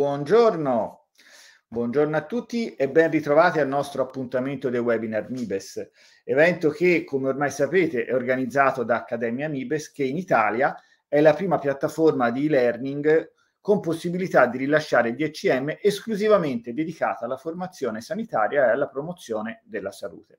Buongiorno. Buongiorno a tutti e ben ritrovati al nostro appuntamento dei webinar MIBES, evento che, come ormai sapete, è organizzato da Accademia MIBES, che in Italia è la prima piattaforma di e-learning con possibilità di rilasciare DCM esclusivamente dedicata alla formazione sanitaria e alla promozione della salute.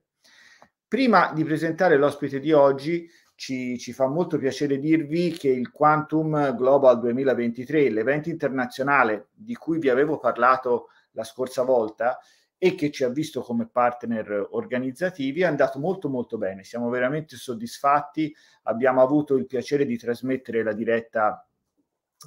Prima di presentare l'ospite di oggi, ci, ci, fa molto piacere dirvi che il Quantum Global 2023, l'evento internazionale di cui vi avevo parlato la scorsa volta e che ci ha visto come partner organizzativi, è andato molto molto bene. Siamo veramente soddisfatti, abbiamo avuto il piacere di trasmettere la diretta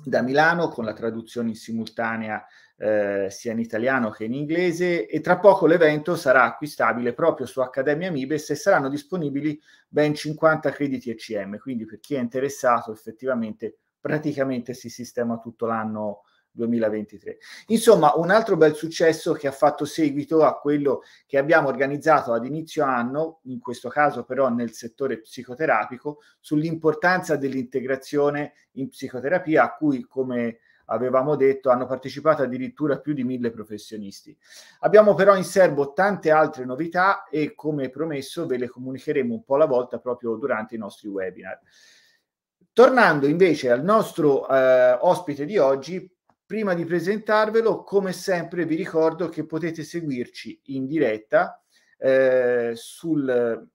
da Milano con la traduzione in simultanea eh, sia in italiano che in inglese e tra poco l'evento sarà acquistabile proprio su Accademia Mibes e saranno disponibili ben 50 crediti ECM, quindi per chi è interessato effettivamente praticamente si sistema tutto l'anno 2023. Insomma, un altro bel successo che ha fatto seguito a quello che abbiamo organizzato ad inizio anno, in questo caso però nel settore psicoterapico, sull'importanza dell'integrazione in psicoterapia, a cui come avevamo detto, hanno partecipato addirittura più di mille professionisti. Abbiamo però in serbo tante altre novità e come promesso ve le comunicheremo un po' alla volta proprio durante i nostri webinar. Tornando invece al nostro eh, ospite di oggi, prima di presentarvelo, come sempre vi ricordo che potete seguirci in diretta eh, sul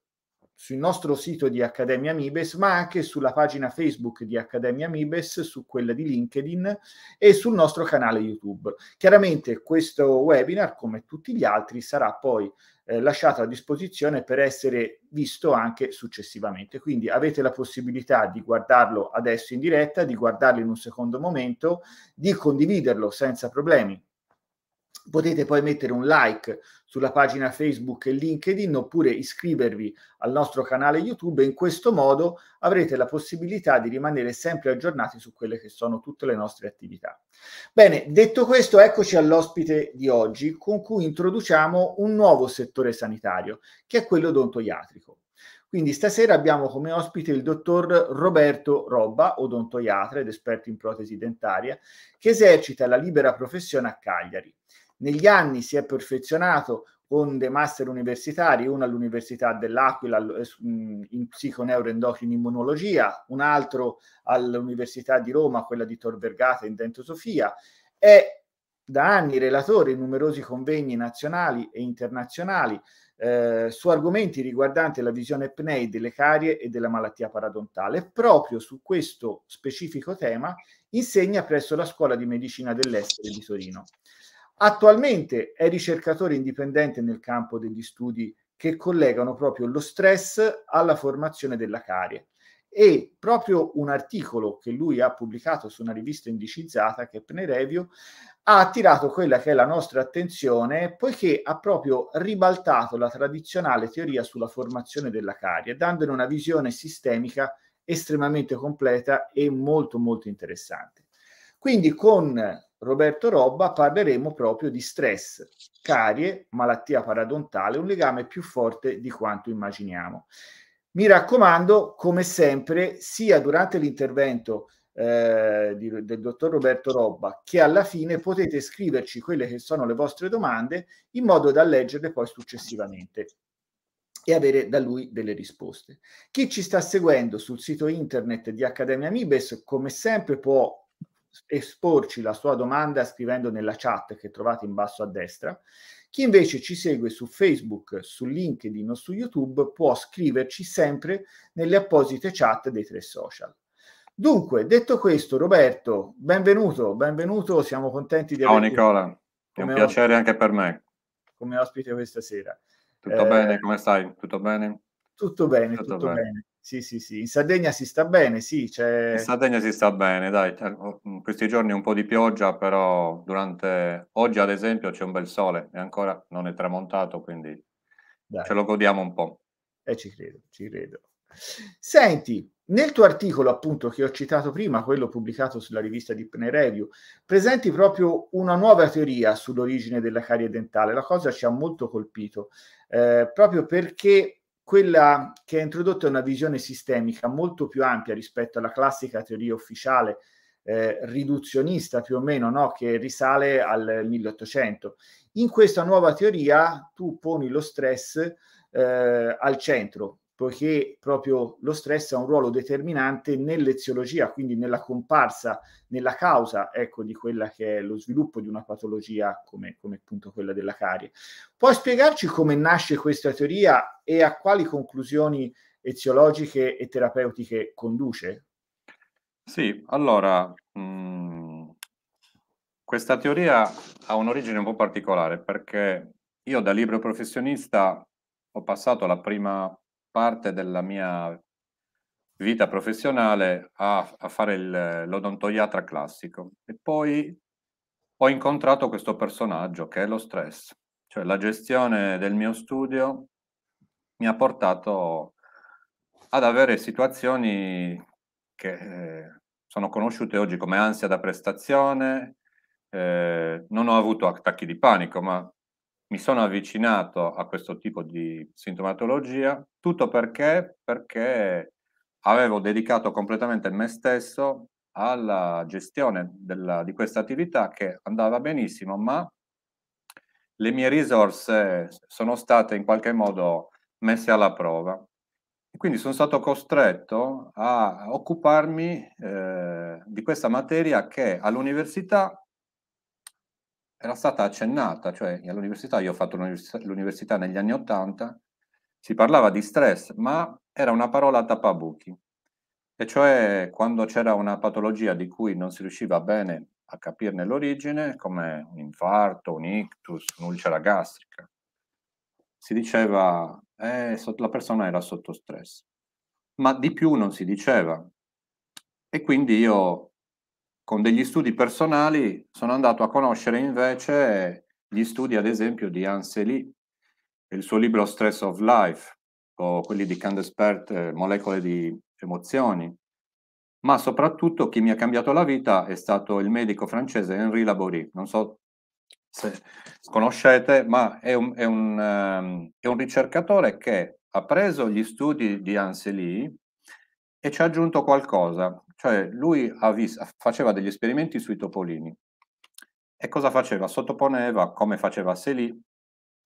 sul nostro sito di Accademia Mibes, ma anche sulla pagina Facebook di Accademia Mibes, su quella di LinkedIn e sul nostro canale YouTube. Chiaramente questo webinar, come tutti gli altri, sarà poi eh, lasciato a disposizione per essere visto anche successivamente. Quindi avete la possibilità di guardarlo adesso in diretta, di guardarlo in un secondo momento, di condividerlo senza problemi Potete poi mettere un like sulla pagina Facebook e LinkedIn oppure iscrivervi al nostro canale YouTube e in questo modo avrete la possibilità di rimanere sempre aggiornati su quelle che sono tutte le nostre attività. Bene, detto questo, eccoci all'ospite di oggi con cui introduciamo un nuovo settore sanitario, che è quello odontoiatrico. Quindi stasera abbiamo come ospite il dottor Roberto Robba, odontoiatra ed esperto in protesi dentaria, che esercita la libera professione a Cagliari. Negli anni si è perfezionato con dei master universitari, uno all'Università dell'Aquila eh, in psiconeuroendocrina immunologia, un altro all'Università di Roma, quella di Tor Vergata in Dentosofia, è da anni relatore in numerosi convegni nazionali e internazionali eh, su argomenti riguardanti la visione PNEI delle carie e della malattia paradontale. Proprio su questo specifico tema insegna presso la Scuola di Medicina dell'Estere di Torino. Attualmente è ricercatore indipendente nel campo degli studi che collegano proprio lo stress alla formazione della carie e proprio un articolo che lui ha pubblicato su una rivista indicizzata che è Pnerevio ha attirato quella che è la nostra attenzione poiché ha proprio ribaltato la tradizionale teoria sulla formazione della carie dandone una visione sistemica estremamente completa e molto molto interessante. Quindi con Roberto Robba parleremo proprio di stress, carie, malattia paradontale, un legame più forte di quanto immaginiamo. Mi raccomando, come sempre, sia durante l'intervento eh, di, del dottor Roberto Robba che alla fine potete scriverci quelle che sono le vostre domande in modo da leggerle poi successivamente e avere da lui delle risposte. Chi ci sta seguendo sul sito internet di Accademia Mibes, come sempre, può esporci la sua domanda scrivendo nella chat che trovate in basso a destra. Chi invece ci segue su Facebook, su LinkedIn o su YouTube può scriverci sempre nelle apposite chat dei tre social. Dunque, detto questo, Roberto, benvenuto, benvenuto, siamo contenti di averti. Ciao Nicola, è un piacere anche per me. Come ospite questa sera. Tutto eh, bene, come stai? Tutto bene? Tutto bene, tutto, tutto bene. bene. Sì, sì, sì. In Sardegna si sta bene, sì. C'è... In Sardegna si sta bene, dai. Cioè, questi giorni un po' di pioggia, però durante... Oggi, ad esempio, c'è un bel sole e ancora non è tramontato, quindi dai. ce lo godiamo un po'. E eh, ci credo, ci credo. Senti, nel tuo articolo, appunto, che ho citato prima, quello pubblicato sulla rivista di Pne Review, presenti proprio una nuova teoria sull'origine della carie dentale. La cosa ci ha molto colpito, eh, proprio perché quella che ha introdotto è una visione sistemica molto più ampia rispetto alla classica teoria ufficiale eh, riduzionista più o meno, no? che risale al 1800. In questa nuova teoria tu poni lo stress eh, al centro poiché proprio lo stress ha un ruolo determinante nell'eziologia, quindi nella comparsa, nella causa ecco, di quella che è lo sviluppo di una patologia come, come appunto quella della carie. Puoi spiegarci come nasce questa teoria e a quali conclusioni eziologiche e terapeutiche conduce? Sì, allora, mh, mm, questa teoria ha un'origine un po' particolare perché io da libro professionista ho passato la prima parte della mia vita professionale a, a fare il, l'odontoiatra classico e poi ho incontrato questo personaggio che è lo stress, cioè la gestione del mio studio mi ha portato ad avere situazioni che eh, sono conosciute oggi come ansia da prestazione, eh, non ho avuto attacchi di panico, ma mi sono avvicinato a questo tipo di sintomatologia, tutto perché, perché avevo dedicato completamente me stesso alla gestione della, di questa attività che andava benissimo, ma le mie risorse sono state in qualche modo messe alla prova. E quindi sono stato costretto a occuparmi eh, di questa materia che all'università era stata accennata, cioè all'università, io ho fatto l'università negli anni Ottanta, si parlava di stress, ma era una parola a tappabuchi, e cioè quando c'era una patologia di cui non si riusciva bene a capirne l'origine, come un infarto, un ictus, un'ulcera gastrica. Si diceva eh, la persona era sotto stress, ma di più non si diceva. E quindi io con degli studi personali sono andato a conoscere invece gli studi, ad esempio, di Anseli, il suo libro Stress of Life, o quelli di Candespert, eh, Molecole di emozioni. Ma soprattutto chi mi ha cambiato la vita è stato il medico francese Henri Laborie. Non so se conoscete, ma è un, è un, um, è un ricercatore che ha preso gli studi di Anseli e ci ha aggiunto qualcosa. Cioè lui vis- faceva degli esperimenti sui topolini. E cosa faceva? Sottoponeva, come faceva Sely,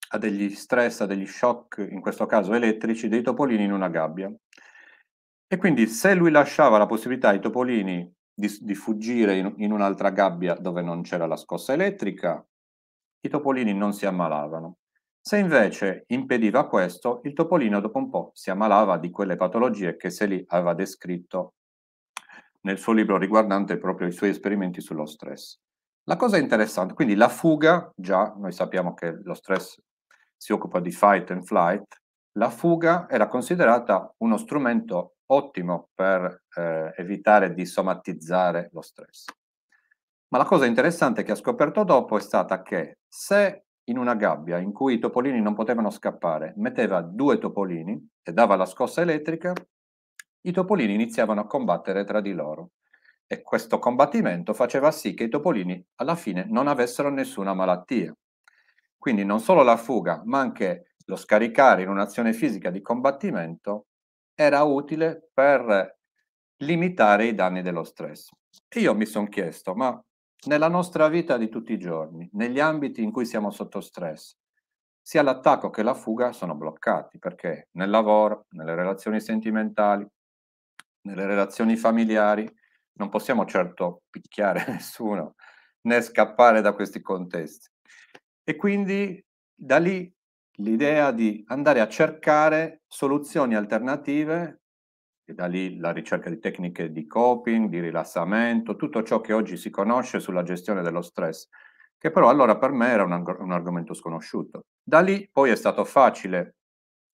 a degli stress, a degli shock, in questo caso elettrici, dei topolini in una gabbia. E quindi se lui lasciava la possibilità ai topolini di, di fuggire in, in un'altra gabbia dove non c'era la scossa elettrica, i topolini non si ammalavano. Se invece impediva questo, il topolino dopo un po' si ammalava di quelle patologie che Sely aveva descritto nel suo libro riguardante proprio i suoi esperimenti sullo stress. La cosa interessante, quindi la fuga, già noi sappiamo che lo stress si occupa di fight and flight, la fuga era considerata uno strumento ottimo per eh, evitare di somatizzare lo stress. Ma la cosa interessante che ha scoperto dopo è stata che se in una gabbia in cui i topolini non potevano scappare metteva due topolini e dava la scossa elettrica, i topolini iniziavano a combattere tra di loro e questo combattimento faceva sì che i topolini alla fine non avessero nessuna malattia. Quindi non solo la fuga, ma anche lo scaricare in un'azione fisica di combattimento era utile per limitare i danni dello stress. E io mi sono chiesto, ma nella nostra vita di tutti i giorni, negli ambiti in cui siamo sotto stress, sia l'attacco che la fuga sono bloccati, perché nel lavoro, nelle relazioni sentimentali, nelle relazioni familiari, non possiamo certo picchiare nessuno né scappare da questi contesti. E quindi da lì l'idea di andare a cercare soluzioni alternative, e da lì la ricerca di tecniche di coping, di rilassamento, tutto ciò che oggi si conosce sulla gestione dello stress, che però allora per me era un, arg- un argomento sconosciuto. Da lì poi è stato facile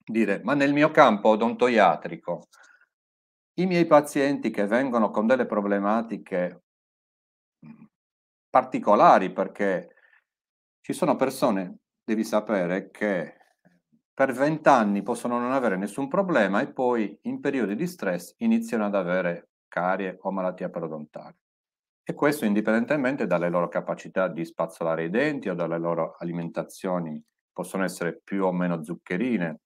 dire, ma nel mio campo odontoiatrico, i miei pazienti che vengono con delle problematiche mhmm, particolari perché ci sono persone, devi sapere, che per vent'anni possono non avere nessun problema e poi in periodi di stress iniziano ad avere carie o malattia parodontale. E questo indipendentemente dalle loro capacità di spazzolare i denti o dalle loro alimentazioni, possono essere più o meno zuccherine,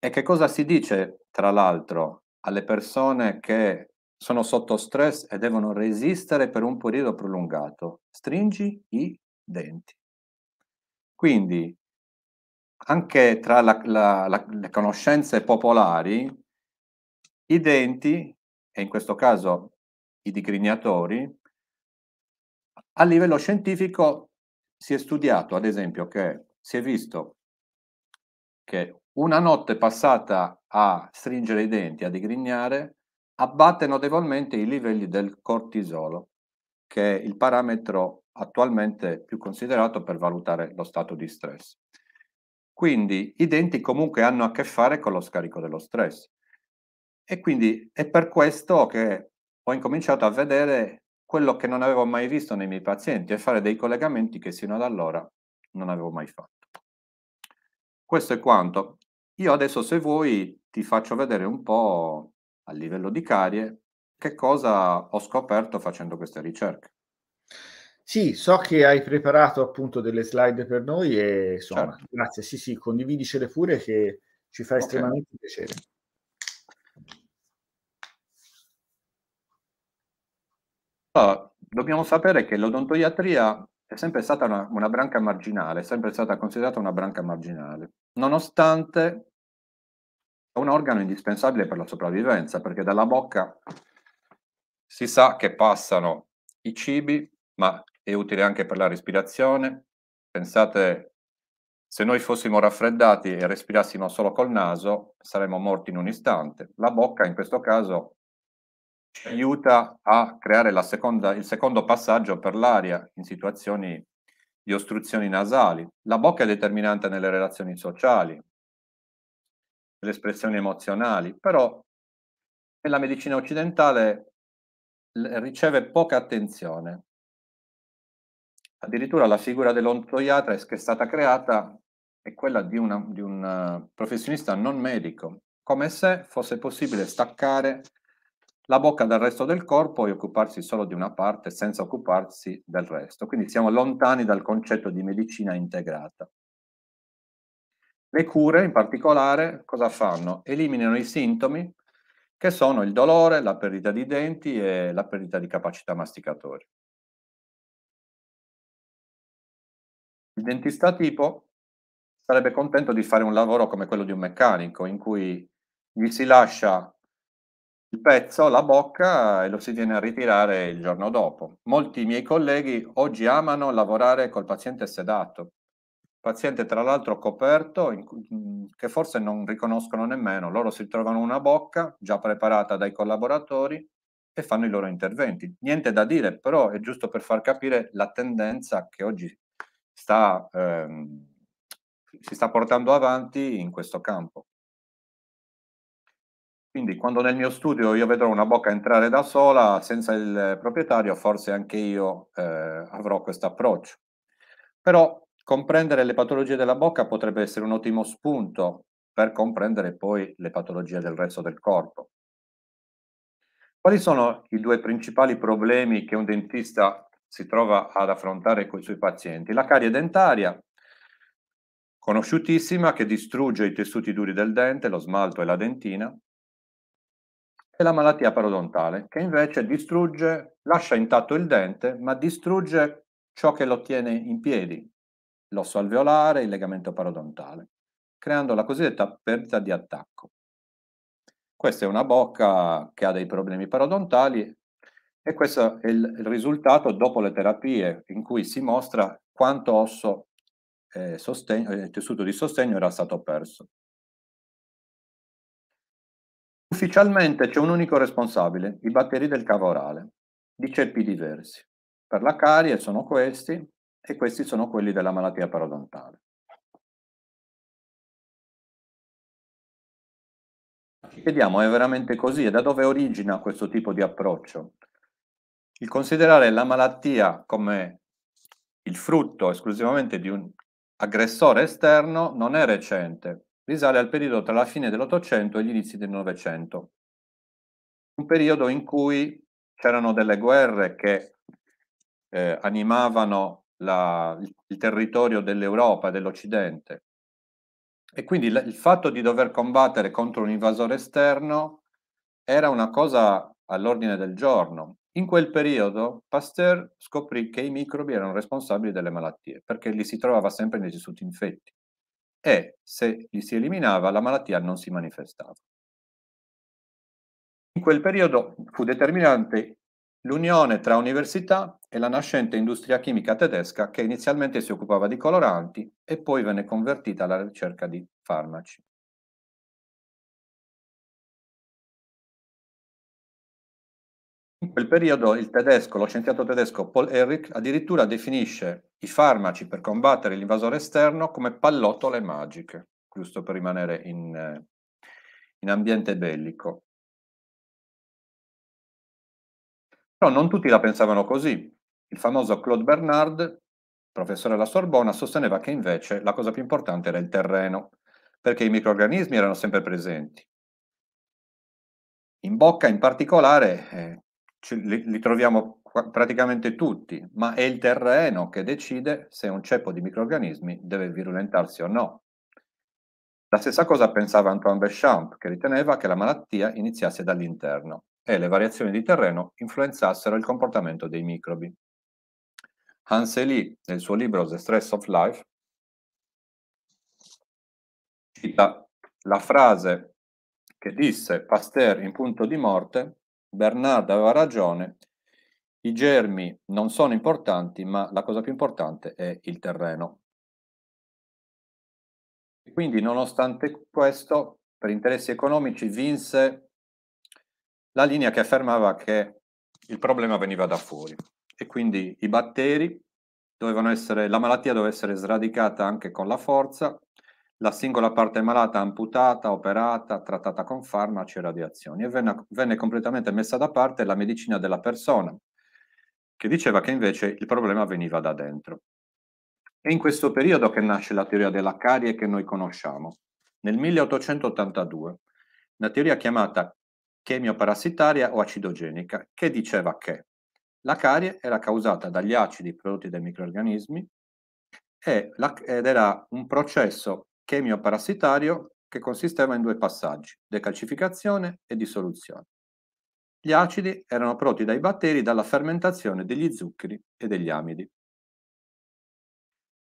e che cosa si dice, tra l'altro, alle persone che sono sotto stress e devono resistere per un periodo prolungato? Stringi i denti. Quindi, anche tra la, la, la, le conoscenze popolari, i denti, e in questo caso i digrignatori, a livello scientifico si è studiato, ad esempio, che si è visto che una notte passata a stringere i denti, a digrignare, abbatte notevolmente i livelli del cortisolo, che è il parametro attualmente più considerato per valutare lo stato di stress. Quindi i denti comunque hanno a che fare con lo scarico dello stress. E quindi è per questo che ho incominciato a vedere quello che non avevo mai visto nei miei pazienti e fare dei collegamenti che sino ad allora non avevo mai fatto. Questo è quanto. Io adesso se vuoi ti faccio vedere un po' a livello di carie che cosa ho scoperto facendo queste ricerche. Sì, so che hai preparato appunto delle slide per noi e insomma, certo. grazie. Sì, sì, condividicele pure che ci fa okay. estremamente piacere. Allora, dobbiamo sapere che l'odontoiatria è sempre stata una, una branca marginale, è sempre stata considerata una branca marginale, nonostante un organo indispensabile per la sopravvivenza, perché dalla bocca si sa che passano i cibi, ma è utile anche per la respirazione. Pensate, se noi fossimo raffreddati e respirassimo solo col naso, saremmo morti in un istante. La bocca in questo caso ci aiuta a creare seconda, il secondo passaggio per l'aria in situazioni di ostruzioni nasali. La bocca è determinante nelle relazioni sociali, le espressioni emozionali, però nella medicina occidentale riceve poca attenzione. Addirittura la figura dell'ontoiatra che è stata creata è quella di, una, di un professionista non medico, come se fosse possibile staccare la bocca dal resto del corpo e occuparsi solo di una parte senza occuparsi del resto. Quindi siamo lontani dal concetto di medicina integrata. Le cure, in particolare, cosa fanno? Eliminano i sintomi che sono il dolore, la perdita di denti e la perdita di capacità masticatori. Il dentista tipo sarebbe contento di fare un lavoro come quello di un meccanico, in cui gli si lascia il pezzo, la bocca e lo si viene a ritirare il giorno dopo. Molti miei colleghi oggi amano lavorare col paziente sedato, paziente tra l'altro coperto in, mm, che forse non riconoscono nemmeno, loro si trovano una bocca già preparata dai collaboratori e fanno i loro interventi. Niente da dire, però è giusto per far capire la tendenza che oggi sta, ehm, si sta portando avanti in questo campo. Quindi quando nel mio studio io vedrò una bocca entrare da sola senza il proprietario, forse anche io eh, avrò questo approccio. Però Comprendere le patologie della bocca potrebbe essere un ottimo spunto per comprendere poi le patologie del resto del corpo. Quali sono i due principali problemi che un dentista si trova ad affrontare con i suoi pazienti? La carie dentaria, conosciutissima, che distrugge i tessuti duri del dente, lo smalto e la dentina, e la malattia parodontale, che invece distrugge, lascia intatto il dente, ma distrugge ciò che lo tiene in piedi, l'osso alveolare e il legamento parodontale, creando la cosiddetta perdita di attacco. Questa è una bocca che ha dei problemi parodontali e questo è il, risultato dopo le terapie in cui si mostra quanto osso eh, eh, tessuto di sostegno era stato perso. Ufficialmente c'è un unico responsabile, i batteri del cavo orale, di ceppi diversi. Per la carie sono questi, e questi sono quelli della malattia parodontale. Ci chiediamo, è veramente così e da dove origina questo tipo di approccio? Il considerare la malattia come il frutto esclusivamente di un aggressore esterno non è recente, risale al periodo tra la fine dell'Ottocento e gli inizi del Novecento, un periodo in cui c'erano delle guerre che eh, animavano la, il territorio dell'Europa, dell'Occidente. E quindi l- il fatto di dover combattere contro un invasore esterno era una cosa all'ordine del giorno. In quel periodo Pasteur scoprì che i microbi erano responsabili delle malattie, perché li si trovava sempre nei tessuti infetti e se li si eliminava la malattia non si manifestava. In quel periodo fu determinante l'unione tra università e la nascente industria chimica tedesca che inizialmente si occupava di coloranti e poi venne convertita alla ricerca di farmaci. In quel periodo il tedesco, lo scienziato tedesco Paul Ehrlich addirittura definisce i farmaci per combattere l'invasore esterno come pallottole magiche, giusto per rimanere in, eh, in ambiente bellico. Però non tutti la pensavano così. Il famoso Claude Bernard, professore alla Sorbona, sosteneva che invece la cosa più importante era il terreno, perché i microrganismi erano sempre presenti. In bocca in particolare eh, li, li, troviamo praticamente tutti, ma è il terreno che decide se un ceppo di microrganismi deve virulentarsi o no. La stessa cosa pensava Antoine Bechamp, che riteneva che la malattia iniziasse dall'interno, e le variazioni di terreno influenzassero il comportamento dei microbi. Hans Lee, nel suo libro The Stress of Life, cita la frase che disse Pasteur in punto di morte, Bernard aveva ragione, i germi non sono importanti, ma la cosa più importante è il terreno. Quindi, nonostante questo, per interessi economici vinse la linea che affermava che il problema veniva da fuori e quindi i batteri dovevano essere, la malattia doveva essere sradicata anche con la forza, la singola parte malata amputata, operata, trattata con farmaci e radiazioni e venne, venne completamente messa da parte la medicina della persona, che diceva che invece il problema veniva da dentro. È in questo periodo che nasce la teoria della carie che noi conosciamo, nel 1882, una teoria chiamata chemioparassitaria o acidogenica, che diceva che la carie era causata dagli acidi prodotti dai microrganismi ed era un processo chemioparassitario che consisteva in due passaggi, decalcificazione e dissoluzione. Gli acidi erano prodotti dai batteri dalla fermentazione degli zuccheri e degli amidi.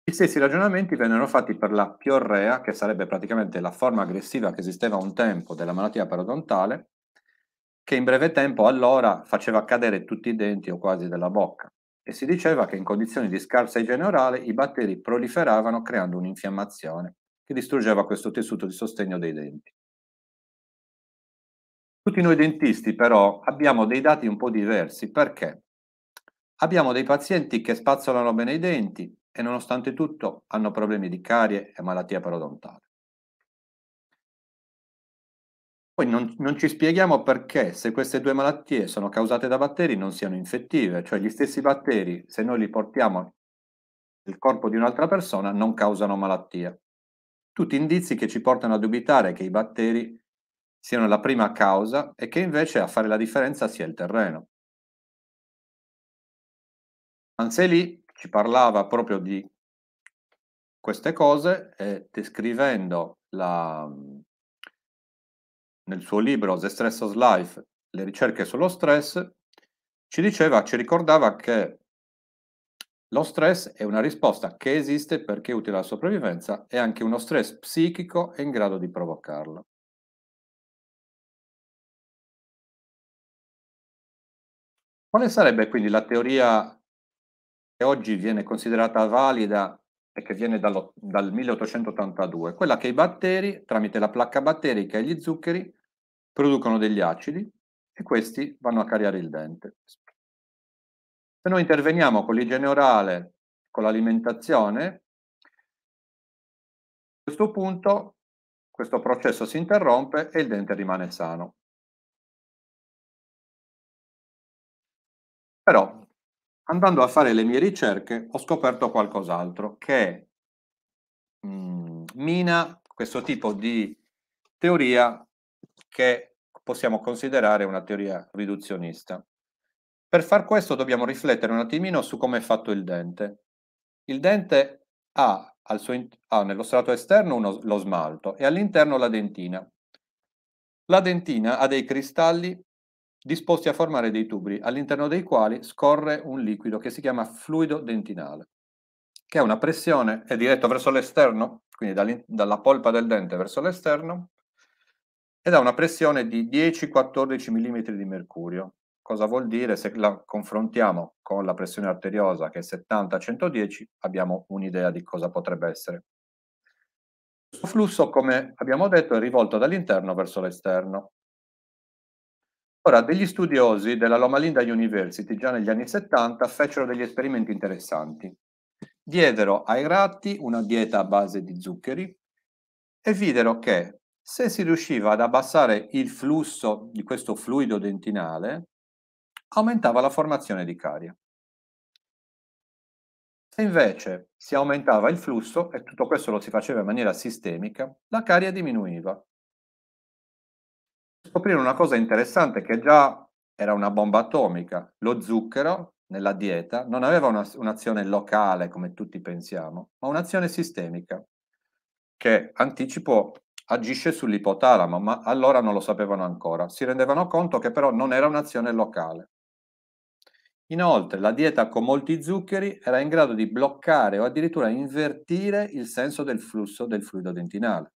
Gli stessi ragionamenti vennero fatti per la piorrea, che sarebbe praticamente la forma aggressiva che esisteva un tempo della malattia parodontale, che in breve tempo allora faceva cadere tutti i denti o quasi della bocca e si diceva che in condizioni di scarsa igiene orale i batteri proliferavano creando un'infiammazione che distruggeva questo tessuto di sostegno dei denti. Tutti noi dentisti però abbiamo dei dati un po' diversi perché abbiamo dei pazienti che spazzolano bene i denti e nonostante tutto hanno problemi di carie e malattia parodontale. Poi non, non, ci spieghiamo perché, se queste due malattie sono causate da batteri, non siano infettive, cioè gli stessi batteri, se noi li portiamo nel corpo di un'altra persona, non causano malattia. Tutti indizi che ci portano a dubitare che i batteri siano la prima causa e che invece a fare la differenza sia il terreno. Anseli ci parlava proprio di queste cose, eh, descrivendo la, nel suo libro The Stress of Life, le ricerche sullo stress, ci diceva, ci ricordava che lo stress è una risposta che esiste perché è utile alla sopravvivenza e anche uno stress psichico è in grado di provocarlo. Quale sarebbe quindi la teoria che oggi viene considerata valida e che viene dal, dal 1882, quella che i batteri, tramite la placca batterica e gli zuccheri, producono degli acidi e questi vanno a cariare il dente. Se noi interveniamo con l'igiene orale, con l'alimentazione, a questo punto questo processo si interrompe e il dente rimane sano. Però andando a fare le mie ricerche ho scoperto qualcos'altro che mh, mm, mina questo tipo di teoria che possiamo considerare una teoria riduzionista. Per far questo dobbiamo riflettere un attimino su come è fatto il dente. Il dente ha, ha nello strato esterno uno, lo smalto e all'interno la dentina. La dentina ha dei cristalli disposti a formare dei tubi all'interno dei quali scorre un liquido che si chiama fluido dentinale, che ha una pressione, è diretto verso l'esterno, quindi dalla polpa del dente verso l'esterno, ed ha una pressione di 10-14 mm di mercurio. Cosa vuol dire? Se la confrontiamo con la pressione arteriosa che è 70-110, abbiamo un'idea di cosa potrebbe essere. Questo flusso, come abbiamo detto, è rivolto dall'interno verso l'esterno, Ora, degli studiosi della Loma Linda University, già negli anni 70, fecero degli esperimenti interessanti. Diedero ai ratti una dieta a base di zuccheri e videro che se si riusciva ad abbassare il flusso di questo fluido dentinale, aumentava la formazione di carie. Se invece si aumentava il flusso, e tutto questo lo si faceva in maniera sistemica, la carie diminuiva scoprire una cosa interessante che già era una bomba atomica. Lo zucchero nella dieta non aveva una, un'azione locale come tutti pensiamo, ma un'azione sistemica che, anticipo, agisce sull'ipotalamo, ma allora non lo sapevano ancora. Si rendevano conto che però non era un'azione locale. Inoltre, la dieta con molti zuccheri era in grado di bloccare o addirittura invertire il senso del flusso del fluido dentinale,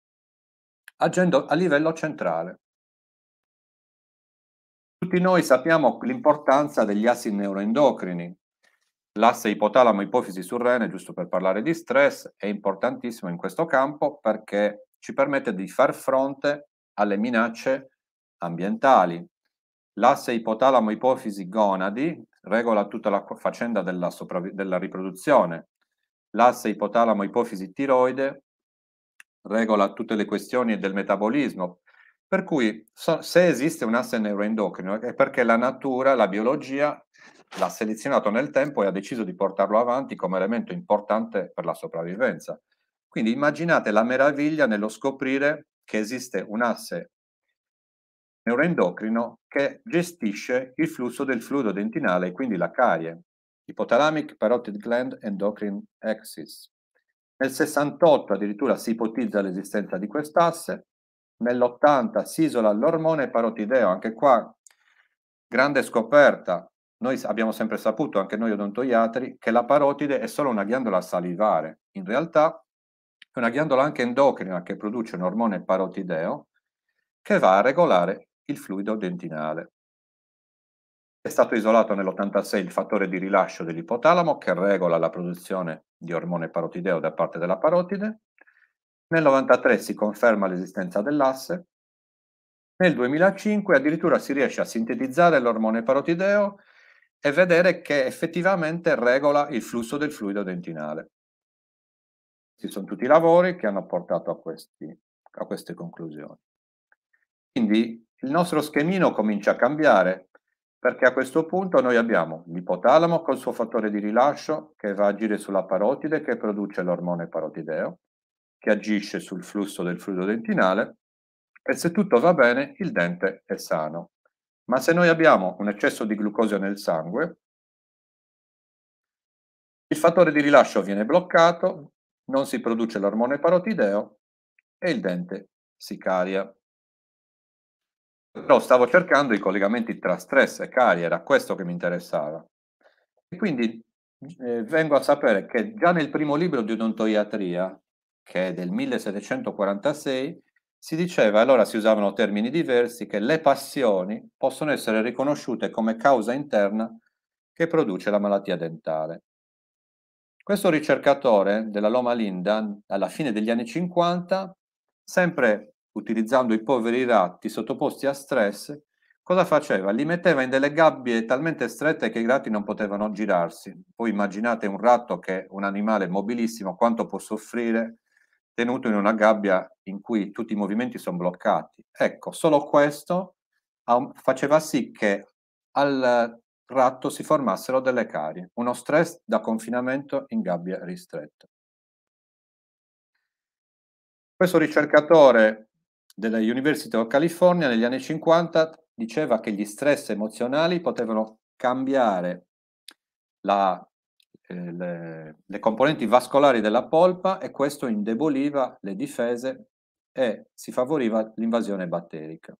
agendo a livello centrale tutti noi sappiamo l'importanza degli assi neuroendocrini. L'asse ipotalamo-ipofisi sul rene, giusto per parlare di stress, è importantissimo in questo campo perché ci permette di far fronte alle minacce ambientali. L'asse ipotalamo-ipofisi-gonadi regola tutta la faccenda della, sopravvi- della riproduzione. L'asse ipotalamo-ipofisi-tiroide regola tutte le questioni del metabolismo, per cui so, se esiste un asse neuroendocrino è perché la natura, la biologia l'ha selezionato nel tempo e ha deciso di portarlo avanti come elemento importante per la sopravvivenza. Quindi immaginate la meraviglia nello scoprire che esiste un asse neuroendocrino che gestisce il flusso del fluido dentinale quindi la carie, hypothalamic parotid gland endocrine axis. Nel 68 addirittura si ipotizza l'esistenza di quest'asse, nell'80 si isola l'ormone parotideo, anche qua grande scoperta. Noi abbiamo sempre saputo, anche noi odontoiatri, che la parotide è solo una ghiandola salivare. In realtà è una ghiandola anche endocrina che produce un ormone parotideo che va a regolare il fluido dentinale. È stato isolato nell'86 il fattore di rilascio dell'ipotalamo che regola la produzione di ormone parotideo da parte della parotide nel 1993 si conferma l'esistenza dell'asse. Nel 2005 addirittura si riesce a sintetizzare l'ormone parotideo e vedere che effettivamente regola il flusso del fluido dentinale. Ci sono tutti i lavori che hanno portato a, questi, a queste conclusioni. Quindi il nostro schemino comincia a cambiare perché a questo punto noi abbiamo l'ipotalamo col suo fattore di rilascio che va a agire sulla parotide che produce l'ormone parotideo, che agisce sul flusso del fluido dentinale e se tutto va bene il dente è sano. Ma se noi abbiamo un eccesso di glucosio nel sangue, il fattore di rilascio viene bloccato, non si produce l'ormone parotideo e il dente si caria. Però stavo cercando i collegamenti tra stress e carie, era questo che mi interessava. E quindi eh, vengo a sapere che già nel primo libro di odontoiatria che è del 1746, si diceva, allora si usavano termini diversi, che le passioni possono essere riconosciute come causa interna che produce la malattia dentale. Questo ricercatore della Loma Linda, alla fine degli anni 50, sempre utilizzando i poveri ratti sottoposti a stress, cosa faceva? Li metteva in delle gabbie talmente strette che i ratti non potevano girarsi. Voi immaginate un ratto che è un animale mobilissimo, quanto può soffrire tenuto in una gabbia in cui tutti i movimenti sono bloccati. Ecco, solo questo faceva sì che al ratto si formassero delle carie, uno stress da confinamento in gabbia ristretta. Questo ricercatore della University of California negli anni 50 diceva che gli stress emozionali potevano cambiare la eh, le, le componenti vascolari della polpa e questo indeboliva le difese e si favoriva l'invasione batterica.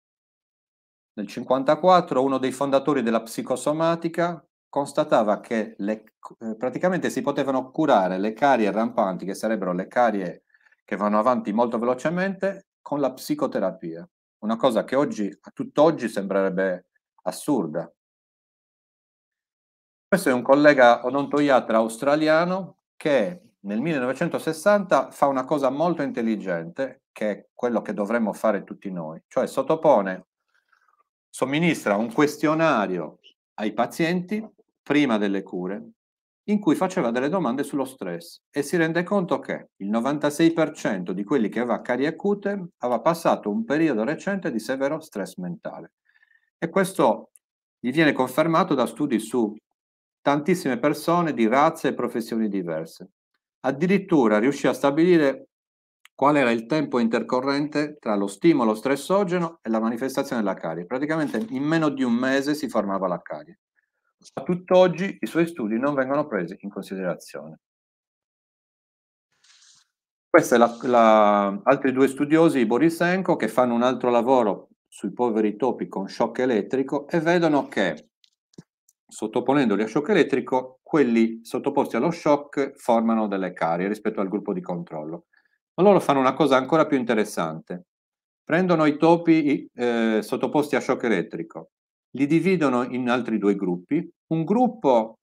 Nel 1954 uno dei fondatori della psicosomatica constatava che le, eh, praticamente si potevano curare le carie rampanti, che sarebbero le carie che vanno avanti molto velocemente, con la psicoterapia. Una cosa che oggi, a tutt'oggi, sembrerebbe assurda, questo è un collega odontoiatra australiano che nel 1960 fa una cosa molto intelligente, che è quello che dovremmo fare tutti noi, cioè sottopone, somministra un questionario ai pazienti prima delle cure, in cui faceva delle domande sullo stress e si rende conto che il 96% di quelli che aveva carie acute aveva passato un periodo recente di severo stress mentale. E questo gli viene confermato da studi su tantissime persone di razze e professioni diverse. Addirittura riuscì a stabilire qual era il tempo intercorrente tra lo stimolo stressogeno e la manifestazione della carie. Praticamente in meno di un mese si formava la carie. A tutt'oggi i suoi studi non vengono presi in considerazione. Questi sono altri due studiosi, Borisenko, che fanno un altro lavoro sui poveri topi con shock elettrico e vedono che sottoponendoli a shock elettrico, quelli sottoposti allo shock formano delle carie rispetto al gruppo di controllo. Ma loro fanno una cosa ancora più interessante. Prendono i topi eh, sottoposti a shock elettrico, li dividono in altri due gruppi. Un gruppo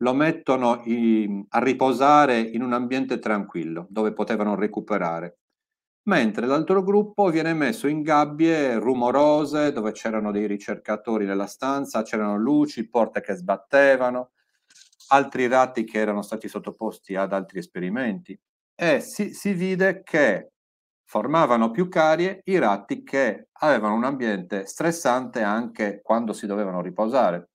lo mettono in, ehm, a riposare in un ambiente tranquillo, dove potevano recuperare mentre l'altro gruppo viene messo in gabbie rumorose dove c'erano dei ricercatori nella stanza, c'erano luci, porte che sbattevano, altri ratti che erano stati sottoposti ad altri esperimenti e si, si vide che formavano più carie i ratti che avevano un ambiente stressante anche quando si dovevano riposare.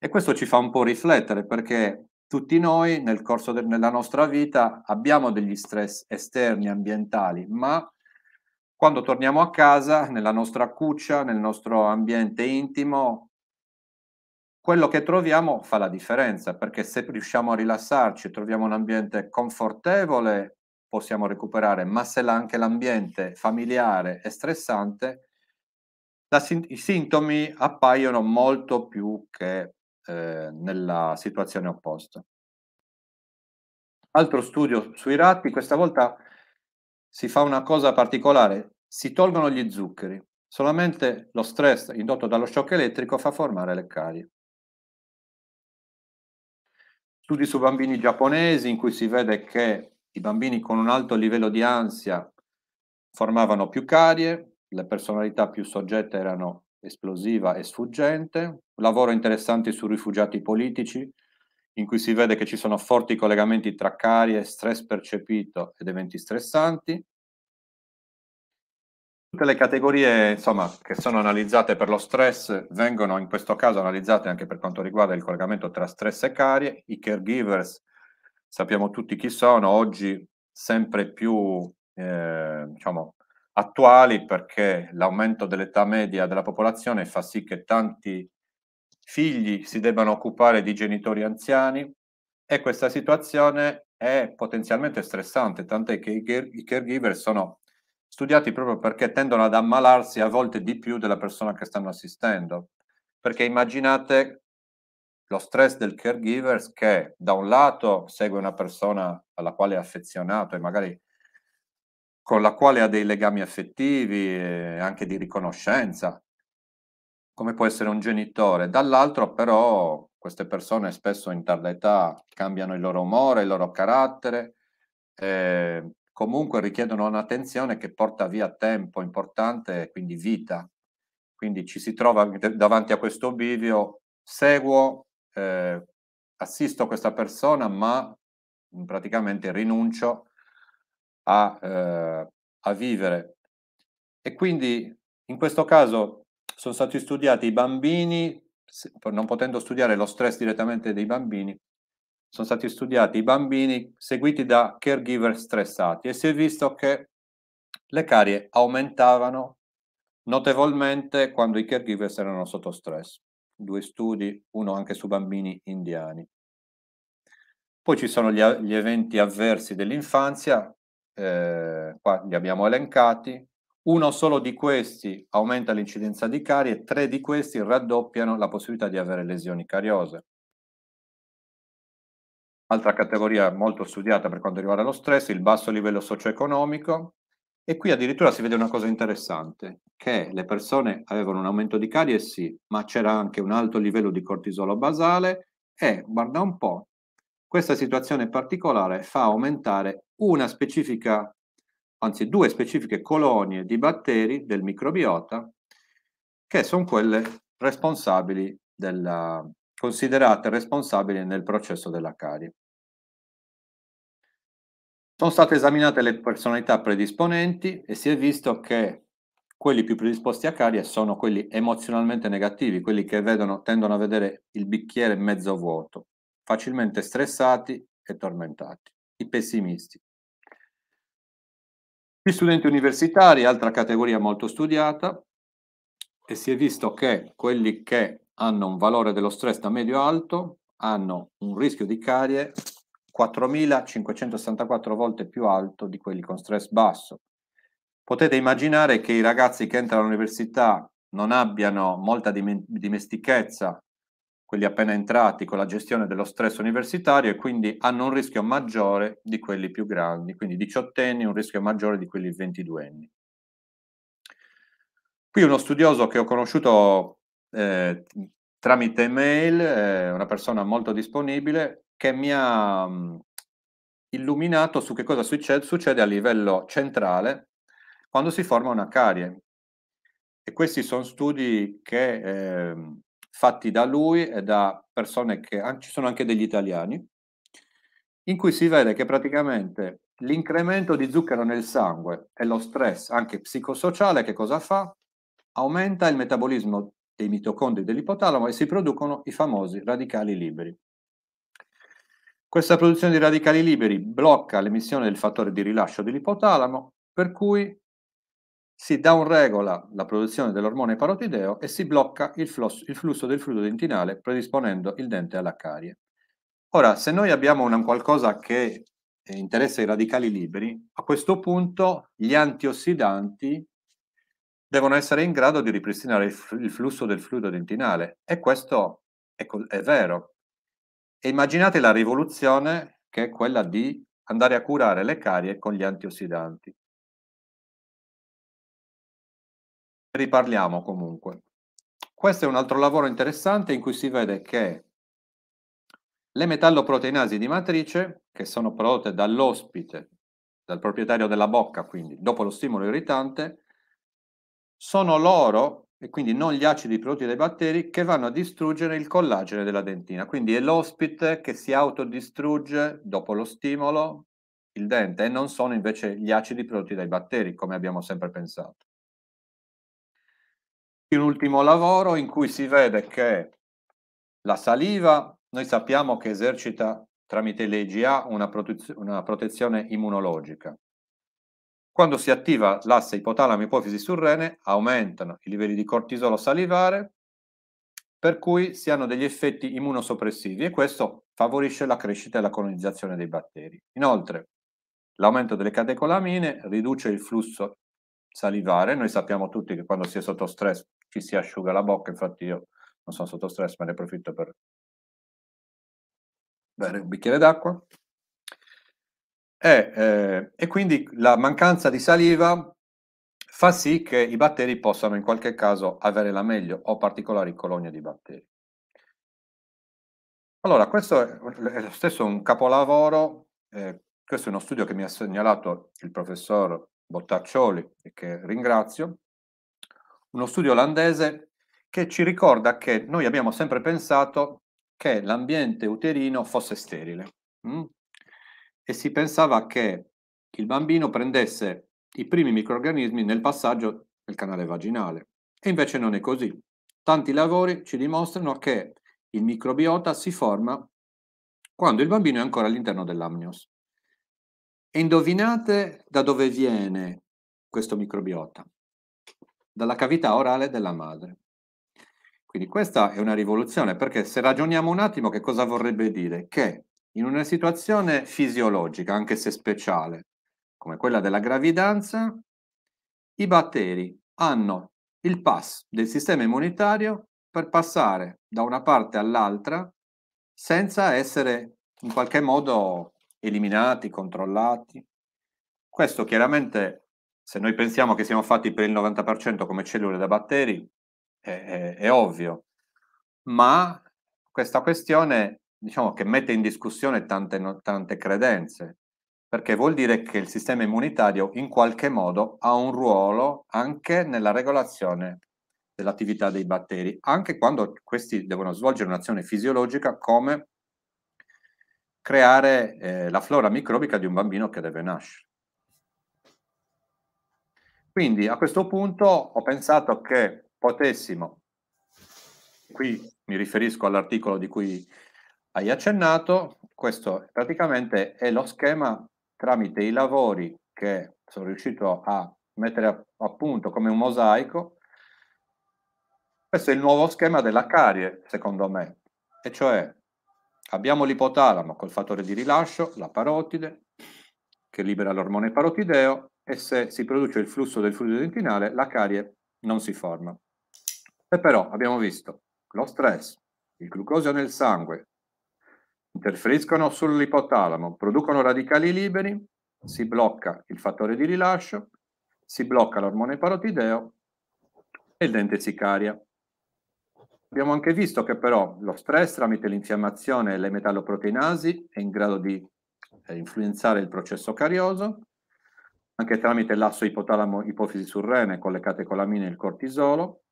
E questo ci fa un po' riflettere perché tutti noi nel corso della nostra vita abbiamo degli stress esterni, ambientali, ma quando torniamo a casa, nella nostra cuccia, nel nostro ambiente intimo, quello che troviamo fa la differenza, perché se riusciamo a rilassarci, e troviamo un ambiente confortevole, possiamo recuperare, ma se anche l'ambiente familiare è stressante, la, i sintomi appaiono molto più che eh, nella situazione opposta. Altro studio sui ratti, questa volta si fa una cosa particolare, si tolgono gli zuccheri, solamente lo stress indotto dallo shock elettrico fa formare le carie. Studi su bambini giapponesi in cui si vede che i bambini con un alto livello di ansia formavano più carie, le personalità più soggette erano esplosiva e sfuggente, lavoro interessante su rifugiati politici, in cui si vede che ci sono forti collegamenti tra carie, stress percepito ed eventi stressanti. Tutte le categorie insomma, che sono analizzate per lo stress vengono in questo caso analizzate anche per quanto riguarda il collegamento tra stress e carie. I caregivers sappiamo tutti chi sono, oggi sempre più eh, diciamo, attuali perché l'aumento dell'età media della popolazione fa sì che tanti figli si debbano occupare di genitori anziani e questa situazione è potenzialmente stressante, tant'è che i, caregiver sono studiati proprio perché tendono ad ammalarsi a volte di più della persona che stanno assistendo. Perché immaginate lo stress del caregiver che da un lato segue una persona alla quale è affezionato e magari con la quale ha dei legami affettivi e anche di riconoscenza, come può essere un genitore. Dall'altro però queste persone spesso in tarda età cambiano il loro umore, il loro carattere, eh, comunque richiedono un'attenzione che porta via tempo importante, quindi vita. Quindi ci si trova davanti a questo bivio, seguo, eh, assisto questa persona, ma praticamente rinuncio a, eh, a vivere. E quindi in questo caso sono stati studiati i bambini, non potendo studiare lo stress direttamente dei bambini, sono stati studiati i bambini seguiti da caregiver stressati e si è visto che le carie aumentavano notevolmente quando i caregivers erano sotto stress. Due studi, uno anche su bambini indiani. Poi ci sono gli, gli eventi avversi dell'infanzia, eh, qua li abbiamo elencati, uno solo di questi aumenta l'incidenza di carie, tre di questi raddoppiano la possibilità di avere lesioni cariose. Altra categoria molto studiata per quanto riguarda lo stress, il basso livello socio-economico. E qui addirittura si vede una cosa interessante, che le persone avevano un aumento di carie, sì, ma c'era anche un alto livello di cortisolo basale e, guarda un po', questa situazione particolare fa aumentare una specifica, anzi due specifiche colonie di batteri del microbiota, che sono quelle responsabili della, considerate responsabili nel processo della carie. Sono state esaminate le personalità predisponenti e si è visto che quelli più predisposti a carie sono quelli emozionalmente negativi, quelli che vedono, tendono a vedere il bicchiere mezzo vuoto facilmente stressati e tormentati, i pessimisti. Gli studenti universitari, altra categoria molto studiata, e si è visto che quelli che hanno un valore dello stress da medio alto hanno un rischio di carie 4.564 volte più alto di quelli con stress basso. Potete immaginare che i ragazzi che entrano all'università non abbiano molta dimestichezza quelli appena entrati con la gestione dello stress universitario e quindi hanno un rischio maggiore di quelli più grandi, quindi diciottenni un rischio maggiore di quelli ventiduenni. Qui uno studioso che ho conosciuto eh, tramite mail, eh, una persona molto disponibile, che mi ha mh, mm, illuminato su che cosa succede, succede a livello centrale quando si forma una carie. E questi sono studi che eh, fatti da lui e da persone che ci sono anche degli italiani, in cui si vede che praticamente l'incremento di zucchero nel sangue e lo stress anche psicosociale che cosa fa? Aumenta il metabolismo dei mitocondri dell'ipotalamo e si producono i famosi radicali liberi. Questa produzione di radicali liberi blocca l'emissione del fattore di rilascio dell'ipotalamo, per cui si downregola la produzione dell'ormone parotideo e si blocca il flusso, il flusso del fluido dentinale predisponendo il dente alla carie. Ora, se noi abbiamo una qualcosa che interessa i radicali liberi, a questo punto gli antiossidanti devono essere in grado di ripristinare il, flusso del fluido dentinale e questo è, è vero. E immaginate la rivoluzione che è quella di andare a curare le carie con gli antiossidanti. riparliamo comunque. Questo è un altro lavoro interessante in cui si vede che le metalloproteinasi di matrice, che sono prodotte dall'ospite, dal proprietario della bocca, quindi dopo lo stimolo irritante, sono loro, e quindi non gli acidi prodotti dai batteri, che vanno a distruggere il collagene della dentina. Quindi è l'ospite che si autodistrugge dopo lo stimolo, il dente, e non sono invece gli acidi prodotti dai batteri, come abbiamo sempre pensato un ultimo lavoro in cui si vede che la saliva, noi sappiamo che esercita tramite l'EGA una, prote- una protezione immunologica. Quando si attiva l'asse ipotalamo-ipofisi surrene, aumentano i livelli di cortisolo salivare, per cui si hanno degli effetti immunosoppressivi e questo favorisce la crescita e la colonizzazione dei batteri. Inoltre, l'aumento delle catecolamine riduce il flusso salivare, noi sappiamo tutti che quando si è sotto stress ci si asciuga la bocca, infatti io non sono sotto stress, ma ne approfitto per bere un bicchiere d'acqua. E, eh, e quindi la mancanza di saliva fa sì che i batteri possano in qualche caso avere la meglio o particolari colonie di batteri. Allora, questo è, lo stesso un capolavoro, eh, questo è uno studio che mi ha segnalato il professor Bottaccioli e che ringrazio, uno studio olandese che ci ricorda che noi abbiamo sempre pensato che l'ambiente uterino fosse sterile mh? Mm? e si pensava che il bambino prendesse i primi microrganismi nel passaggio nel canale vaginale. E invece non è così. Tanti lavori ci dimostrano che il microbiota si forma quando il bambino è ancora all'interno dell'amnios. E indovinate da dove viene questo microbiota? dalla cavità orale della madre. Quindi questa è una rivoluzione perché se ragioniamo un attimo che cosa vorrebbe dire? Che in una situazione fisiologica, anche se speciale, come quella della gravidanza, i batteri hanno il pass del sistema immunitario per passare da una parte all'altra senza essere in qualche modo eliminati, controllati. Questo chiaramente se noi pensiamo che siamo fatti per il 90% come cellule da batteri, è, è, è, ovvio, ma questa questione diciamo che mette in discussione tante, tante credenze, perché vuol dire che il sistema immunitario in qualche modo ha un ruolo anche nella regolazione dell'attività dei batteri, anche quando questi devono svolgere un'azione fisiologica come creare eh, la flora microbica di un bambino che deve nascere. Quindi a questo punto ho pensato che potessimo, qui mi riferisco all'articolo di cui hai accennato, questo praticamente è lo schema tramite i lavori che sono riuscito a mettere a, a punto come un mosaico. Questo è il nuovo schema della carie, secondo me, e cioè abbiamo l'ipotalamo col fattore di rilascio, la parotide, che libera l'ormone parotideo, e se si produce il flusso del fluido dentinale la carie non si forma. E però abbiamo visto lo stress, il glucosio nel sangue, interferiscono sull'ipotalamo, producono radicali liberi, si blocca il fattore di rilascio, si blocca l'ormone parotideo e il dente si caria. Abbiamo anche visto che però lo stress tramite l'infiammazione e le metalloproteinasi è in grado di eh, influenzare il processo carioso, anche tramite l'asso ipotalamo-ipofisi surrene collegate con catecolamine e il cortisolo.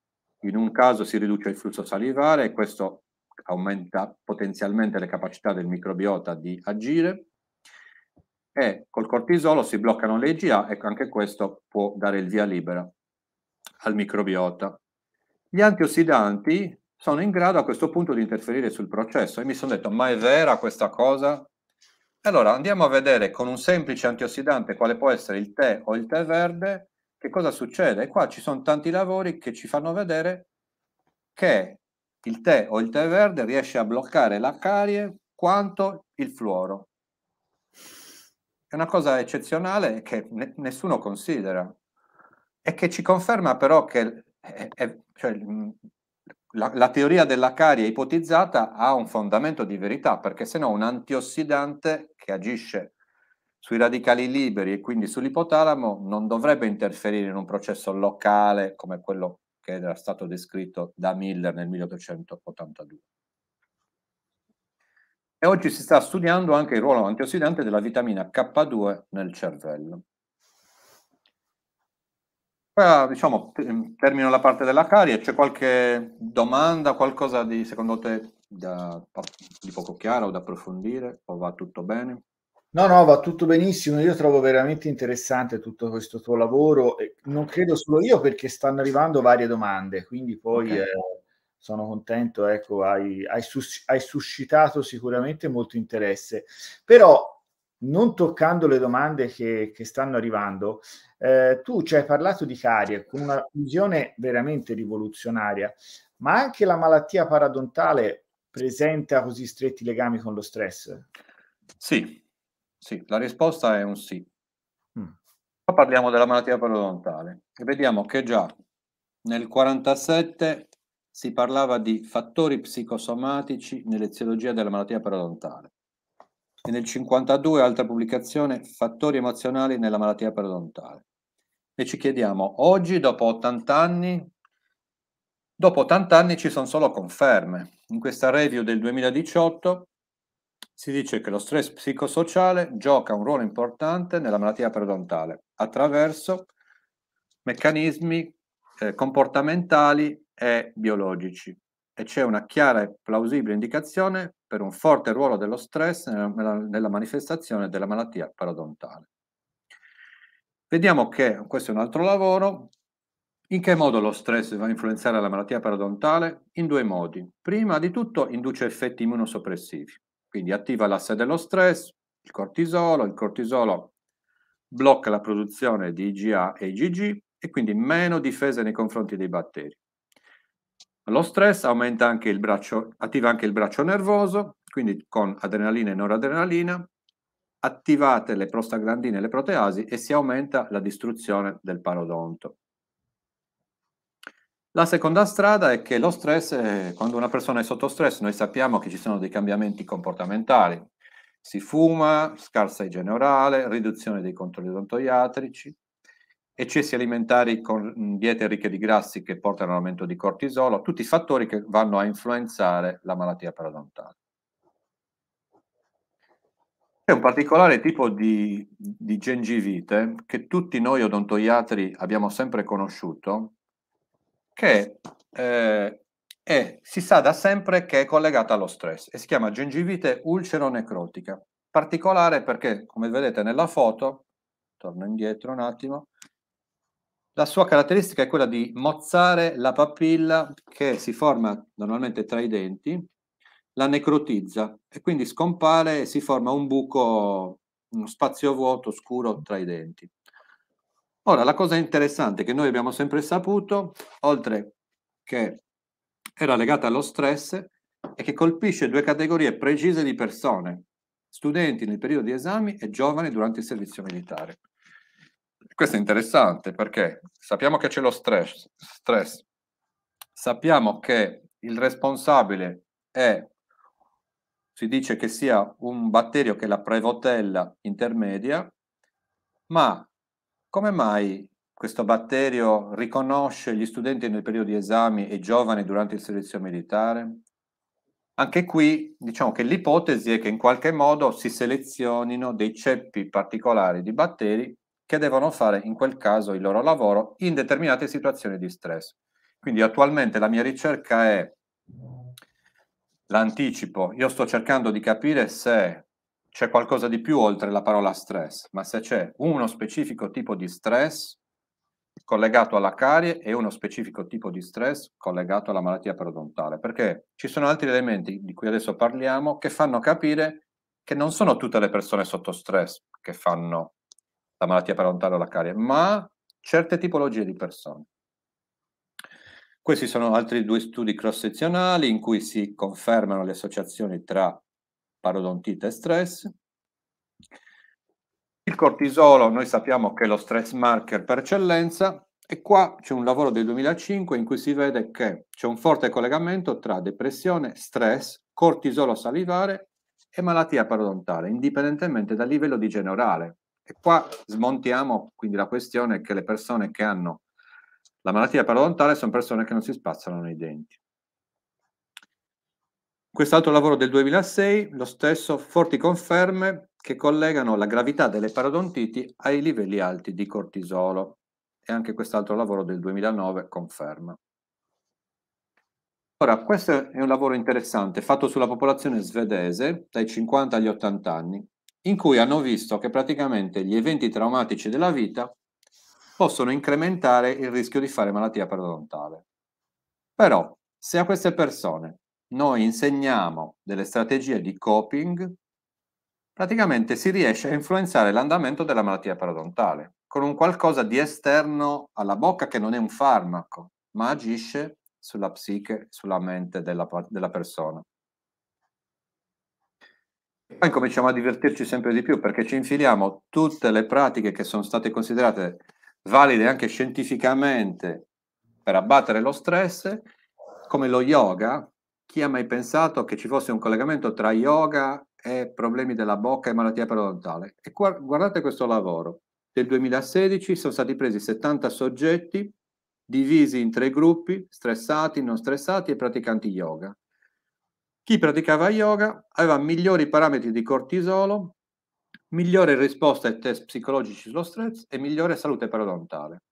In un caso si riduce il flusso salivare e questo aumenta potenzialmente le capacità del microbiota di agire e col cortisolo si bloccano le IGA e anche questo può dare il via libera al microbiota. Gli antiossidanti sono in grado a questo punto di interferire sul processo e mi sono detto ma è vera questa cosa? Allora andiamo a vedere con un semplice antiossidante quale può essere il tè o il tè verde, che cosa succede? E qua ci sono tanti lavori che ci fanno vedere che il tè o il tè verde riesce a bloccare la carie quanto il fluoro. È una cosa eccezionale che ne- nessuno considera e che ci conferma però che è, è, cioè, la, la, teoria della carie ipotizzata ha un fondamento di verità, perché se no un antiossidante che agisce sui radicali liberi e quindi sull'ipotalamo non dovrebbe interferire in un processo locale come quello che era stato descritto da Miller nel 1882. E oggi si sta studiando anche il ruolo antiossidante della vitamina K2 nel cervello. Ora, diciamo, mm, termino la parte della carie, c'è qualche domanda, qualcosa di secondo te da, di poco chiaro da approfondire o va tutto bene? No, no, va tutto benissimo. Io trovo veramente interessante tutto questo tuo lavoro. non credo solo io perché stanno arrivando varie domande, quindi poi okay. eh, sono contento, ecco, hai, hai, sus- hai, suscitato sicuramente molto interesse. Però, non toccando le domande che, che stanno arrivando, eh, tu ci hai parlato di carie con una visione veramente rivoluzionaria, ma anche la malattia paradontale presenta così stretti legami con lo stress? Sì, sì, la risposta è un sì. Mm. parliamo della malattia parodontale e vediamo che già nel 1947 si parlava di fattori psicosomatici nell'eziologia della malattia parodontale e nel 52 altra pubblicazione Fattori emozionali nella malattia periodontale. E ci chiediamo, oggi dopo 80 anni, dopo 80 anni ci sono solo conferme. In questa review del 2018 si dice che lo stress psicosociale gioca un ruolo importante nella malattia periodontale attraverso meccanismi eh, comportamentali e biologici e c'è una chiara e plausibile indicazione per un forte ruolo dello stress nella, nella manifestazione della malattia parodontale. Vediamo che, questo è un altro lavoro, in che modo lo stress va a influenzare la malattia parodontale? In due modi. Prima di tutto induce effetti immunosoppressivi, quindi attiva l'asse dello stress, il cortisolo, il cortisolo blocca la produzione di IgA e IgG e quindi meno difese nei confronti dei batteri. Lo stress aumenta anche il braccio, attiva anche il braccio nervoso, quindi con adrenalina e noradrenalina, attivate le prostaglandine e le proteasi e si aumenta la distruzione del parodonto. La seconda strada è che lo stress, quando una persona è sotto stress, noi sappiamo che ci sono dei cambiamenti comportamentali. Si fuma, scarsa igiene orale, riduzione dei controlli odontoiatrici, eccessi alimentari con diete ricche di grassi che portano all'aumento di cortisolo, tutti fattori che vanno a influenzare la malattia parodontale. C'è un particolare tipo di, di gengivite che tutti noi odontoiatri abbiamo sempre conosciuto, che eh, è, si sa da sempre che è collegata allo stress e si chiama gengivite ulceronecrotica. Particolare perché, come vedete nella foto, torno indietro un attimo, la sua caratteristica è quella di mozzare la papilla che si forma normalmente tra i denti, la necrotizza e quindi scompare e si forma un buco, uno spazio vuoto, scuro tra i denti. Ora, la cosa interessante che noi abbiamo sempre saputo, oltre che era legata allo stress, è che colpisce due categorie precise di persone, studenti nel periodo di esami e giovani durante il servizio militare. Questo è interessante perché sappiamo che c'è lo stress, stress. sappiamo che il responsabile è, si dice che sia un batterio che è la prevotella intermedia, ma come mai questo batterio riconosce gli studenti nel periodo di esami e giovani durante il servizio militare? Anche qui diciamo che l'ipotesi è che in qualche modo si selezionino dei ceppi particolari di batteri che devono fare in quel caso il loro lavoro in determinate situazioni di stress. Quindi attualmente la mia ricerca è l'anticipo, io sto cercando di capire se c'è qualcosa di più oltre la parola stress, ma se c'è uno specifico tipo di stress collegato alla carie e uno specifico tipo di stress collegato alla malattia periodontale, perché ci sono altri elementi di cui adesso parliamo che fanno capire che non sono tutte le persone sotto stress che fanno la malattia parontale o la carie, ma certe tipologie di persone. Questi sono altri due studi cross-sezionali in cui si confermano le associazioni tra parodontite e stress. Il cortisolo, noi sappiamo che è lo stress marker per eccellenza e qua c'è un lavoro del 2005 in cui si vede che c'è un forte collegamento tra depressione, stress, cortisolo salivare e malattia parodontale, indipendentemente dal livello di generale. E qua smontiamo quindi la questione che le persone che hanno la malattia parodontale sono persone che non si spazzano nei denti. Quest'altro lavoro del 2006, lo stesso, forti conferme che collegano la gravità delle parodontiti ai livelli alti di cortisolo. E anche quest'altro lavoro del 2009 conferma. Ora, questo è un lavoro interessante, fatto sulla popolazione svedese dai 50 agli 80 anni, in cui hanno visto che praticamente gli eventi traumatici della vita possono incrementare il rischio di fare malattia parodontale. Però, se a queste persone noi insegniamo delle strategie di coping, praticamente si riesce a influenzare l'andamento della malattia parodontale con un qualcosa di esterno alla bocca che non è un farmaco, ma agisce sulla psiche, sulla mente della, della persona. Poi cominciamo a divertirci sempre di più perché ci infiliamo tutte le pratiche che sono state considerate valide anche scientificamente per abbattere lo stress, come lo yoga. Chi ha mai pensato che ci fosse un collegamento tra yoga e problemi della bocca e malattia periodontale? E guardate questo lavoro. Nel 2016 sono stati presi 70 soggetti divisi in tre gruppi, stressati, non stressati e praticanti yoga. Chi praticava yoga aveva migliori parametri di cortisolo, migliore risposta ai test psicologici sullo stress e migliore salute parodontale.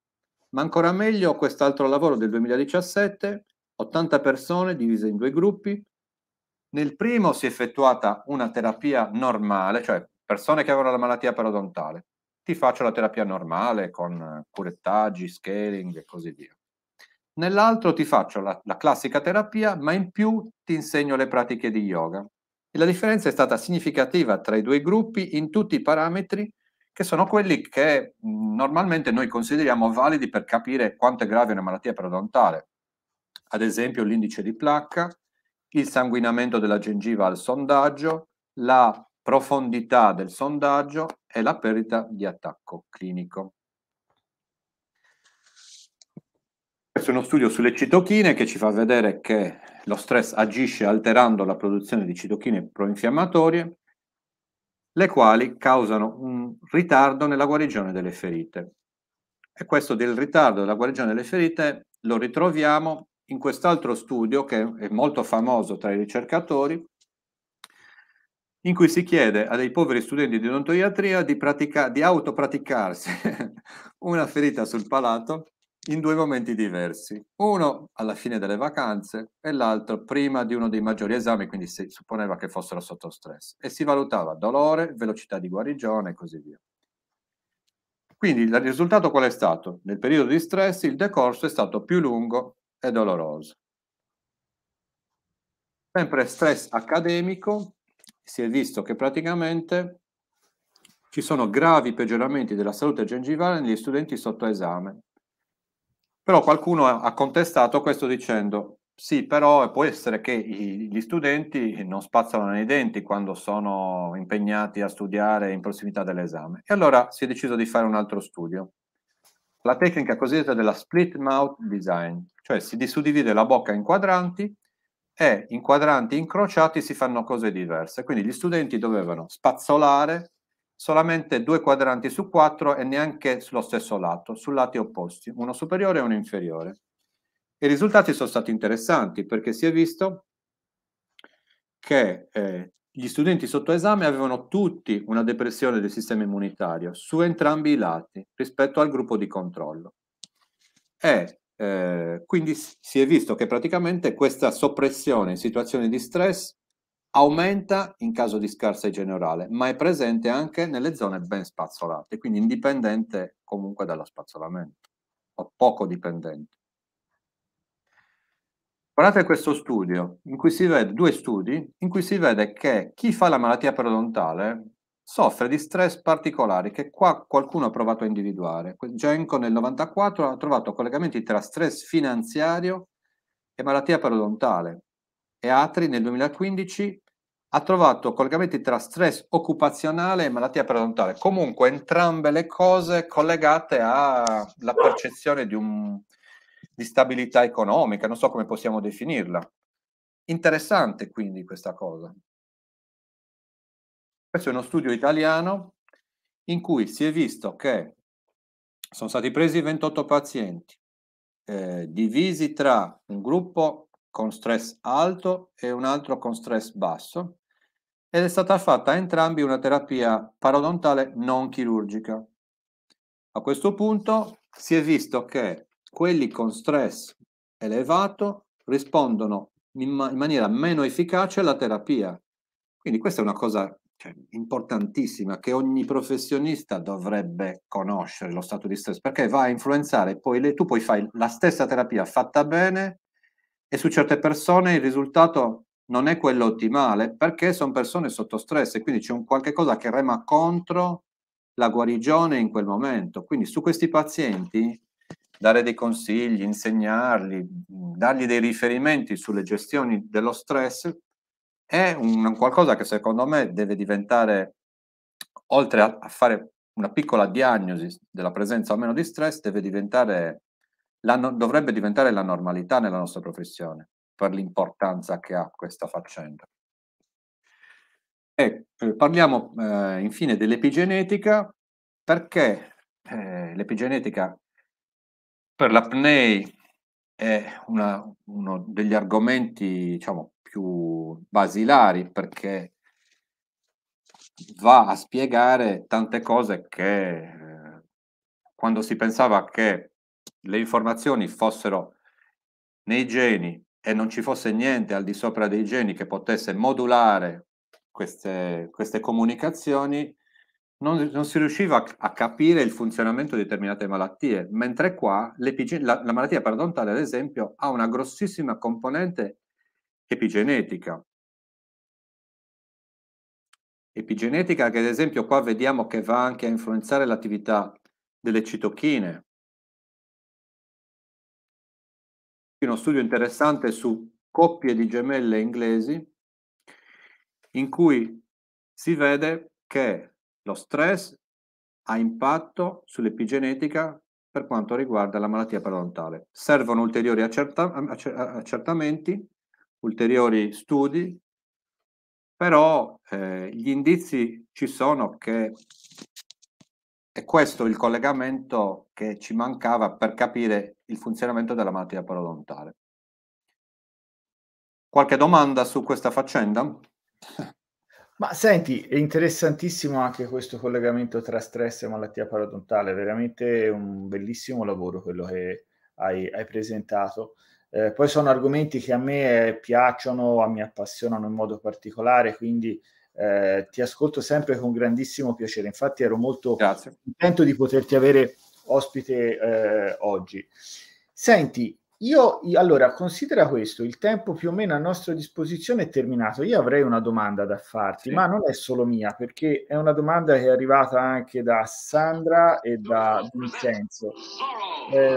Ma ancora meglio quest'altro lavoro del 2017, 80 persone divise in due gruppi. Nel primo si è effettuata una terapia normale, cioè persone che avevano la malattia parodontale. Ti faccio la terapia normale con curettaggi, scaling e così via nell'altro ti faccio la, la classica terapia, ma in più ti insegno le pratiche di yoga. E la differenza è stata significativa tra i due gruppi in tutti i parametri che sono quelli che normalmente noi consideriamo validi per capire quanto è grave una malattia periodontale. Ad esempio l'indice di placca, il sanguinamento della gengiva al sondaggio, la profondità del sondaggio e la perdita di attacco clinico. Questo è uno studio sulle citochine che ci fa vedere che lo stress agisce alterando la produzione di citochine proinfiammatorie, le quali causano un ritardo nella guarigione delle ferite. E questo del ritardo della guarigione delle ferite lo ritroviamo in quest'altro studio che è molto famoso tra i ricercatori, in cui si chiede a dei poveri studenti di odontoiatria di, pratica- di autopraticarsi una ferita sul palato in due momenti diversi, uno alla fine delle vacanze e l'altro prima di uno dei maggiori esami, quindi si supponeva che fossero sotto stress e si valutava dolore, velocità di guarigione e così via. Quindi il risultato qual è stato? Nel periodo di stress il decorso è stato più lungo e doloroso. Sempre stress accademico, si è visto che praticamente ci sono gravi peggioramenti della salute gengivale negli studenti sotto esame, però qualcuno ha contestato questo dicendo sì, però può essere che gli studenti non spazzano nei denti quando sono impegnati a studiare in prossimità dell'esame. E allora si è deciso di fare un altro studio. La tecnica cosiddetta della split mouth design, cioè si suddivide la bocca in quadranti e in quadranti incrociati si fanno cose diverse. Quindi gli studenti dovevano spazzolare solamente due quadranti su quattro e neanche sullo stesso lato, su lati opposti, uno superiore e uno inferiore. I risultati sono stati interessanti perché si è visto che eh, gli studenti sotto esame avevano tutti una depressione del sistema immunitario su entrambi i lati rispetto al gruppo di controllo. E eh, quindi si è visto che praticamente questa soppressione in situazioni di stress aumenta in caso di scarsa generale, ma è presente anche nelle zone ben spazzolate, quindi indipendente comunque dallo spazzolamento, o poco dipendente. Guardate questo studio, in cui si vede, due studi, in cui si vede che chi fa la malattia periodontale soffre di stress particolari che qua qualcuno ha provato a individuare. Genco nel 94 ha trovato collegamenti tra stress finanziario e malattia periodontale e Atri nel 2015 ha trovato collegamenti tra stress occupazionale e malattia periodontale. Comunque entrambe le cose collegate alla percezione di, un, di stabilità economica, non so come possiamo definirla. Interessante quindi questa cosa. Questo è uno studio italiano in cui si è visto che sono stati presi 28 pazienti, eh, divisi tra un gruppo con stress alto e un altro con stress basso, ed è stata fatta a entrambi una terapia parodontale non chirurgica. A questo punto si è visto che quelli con stress elevato rispondono in, ma- in maniera meno efficace alla terapia. Quindi questa è una cosa cioè, importantissima che ogni professionista dovrebbe conoscere lo stato di stress perché va a influenzare poi le, tu poi fai la stessa terapia fatta bene e su certe persone il risultato non è quello ottimale perché sono persone sotto stress e quindi c'è un qualche cosa che rema contro la guarigione in quel momento. Quindi su questi pazienti dare dei consigli, insegnarli, dargli dei riferimenti sulle gestioni dello stress è un, qualcosa che secondo me deve diventare, oltre a, fare una piccola diagnosi della presenza o meno di stress, deve diventare, dovrebbe diventare la normalità nella nostra professione per l'importanza che ha questa faccenda. E ecco, eh, parliamo eh, infine dell'epigenetica perché eh, l'epigenetica per l'apnei è una, uno degli argomenti diciamo, più basilari perché va a spiegare tante cose che eh, quando si pensava che le informazioni fossero nei geni e non ci fosse niente al di sopra dei geni che potesse modulare queste, queste comunicazioni, non, non, si riusciva a, a, capire il funzionamento di determinate malattie, mentre qua la, la, malattia parodontale, ad esempio, ha una grossissima componente epigenetica. Epigenetica che, ad esempio, qua vediamo che va anche a influenzare l'attività delle citochine, uno studio interessante su coppie di gemelle inglesi in cui si vede che lo stress ha impatto sull'epigenetica per quanto riguarda la malattia parodontale. Servono ulteriori accerta- accertamenti, ulteriori studi, però eh, gli indizi ci sono che è questo il collegamento che ci mancava per capire il funzionamento della malattia parodontale. Qualche domanda su questa faccenda? Ma senti, è interessantissimo anche questo collegamento tra stress e malattia parodontale, veramente un bellissimo lavoro quello che hai, hai presentato. Eh, poi sono argomenti che a me eh, piacciono, a mi appassionano in modo particolare, quindi eh, ti ascolto sempre con grandissimo piacere. Infatti ero molto Grazie. contento di poterti avere ospite eh, oggi. Senti, io, allora, considera questo, il tempo più o meno a nostra disposizione è terminato. Io avrei una domanda da farti, sì. ma non è solo mia, perché è una domanda che è arrivata anche da Sandra e da Vincenzo. Eh,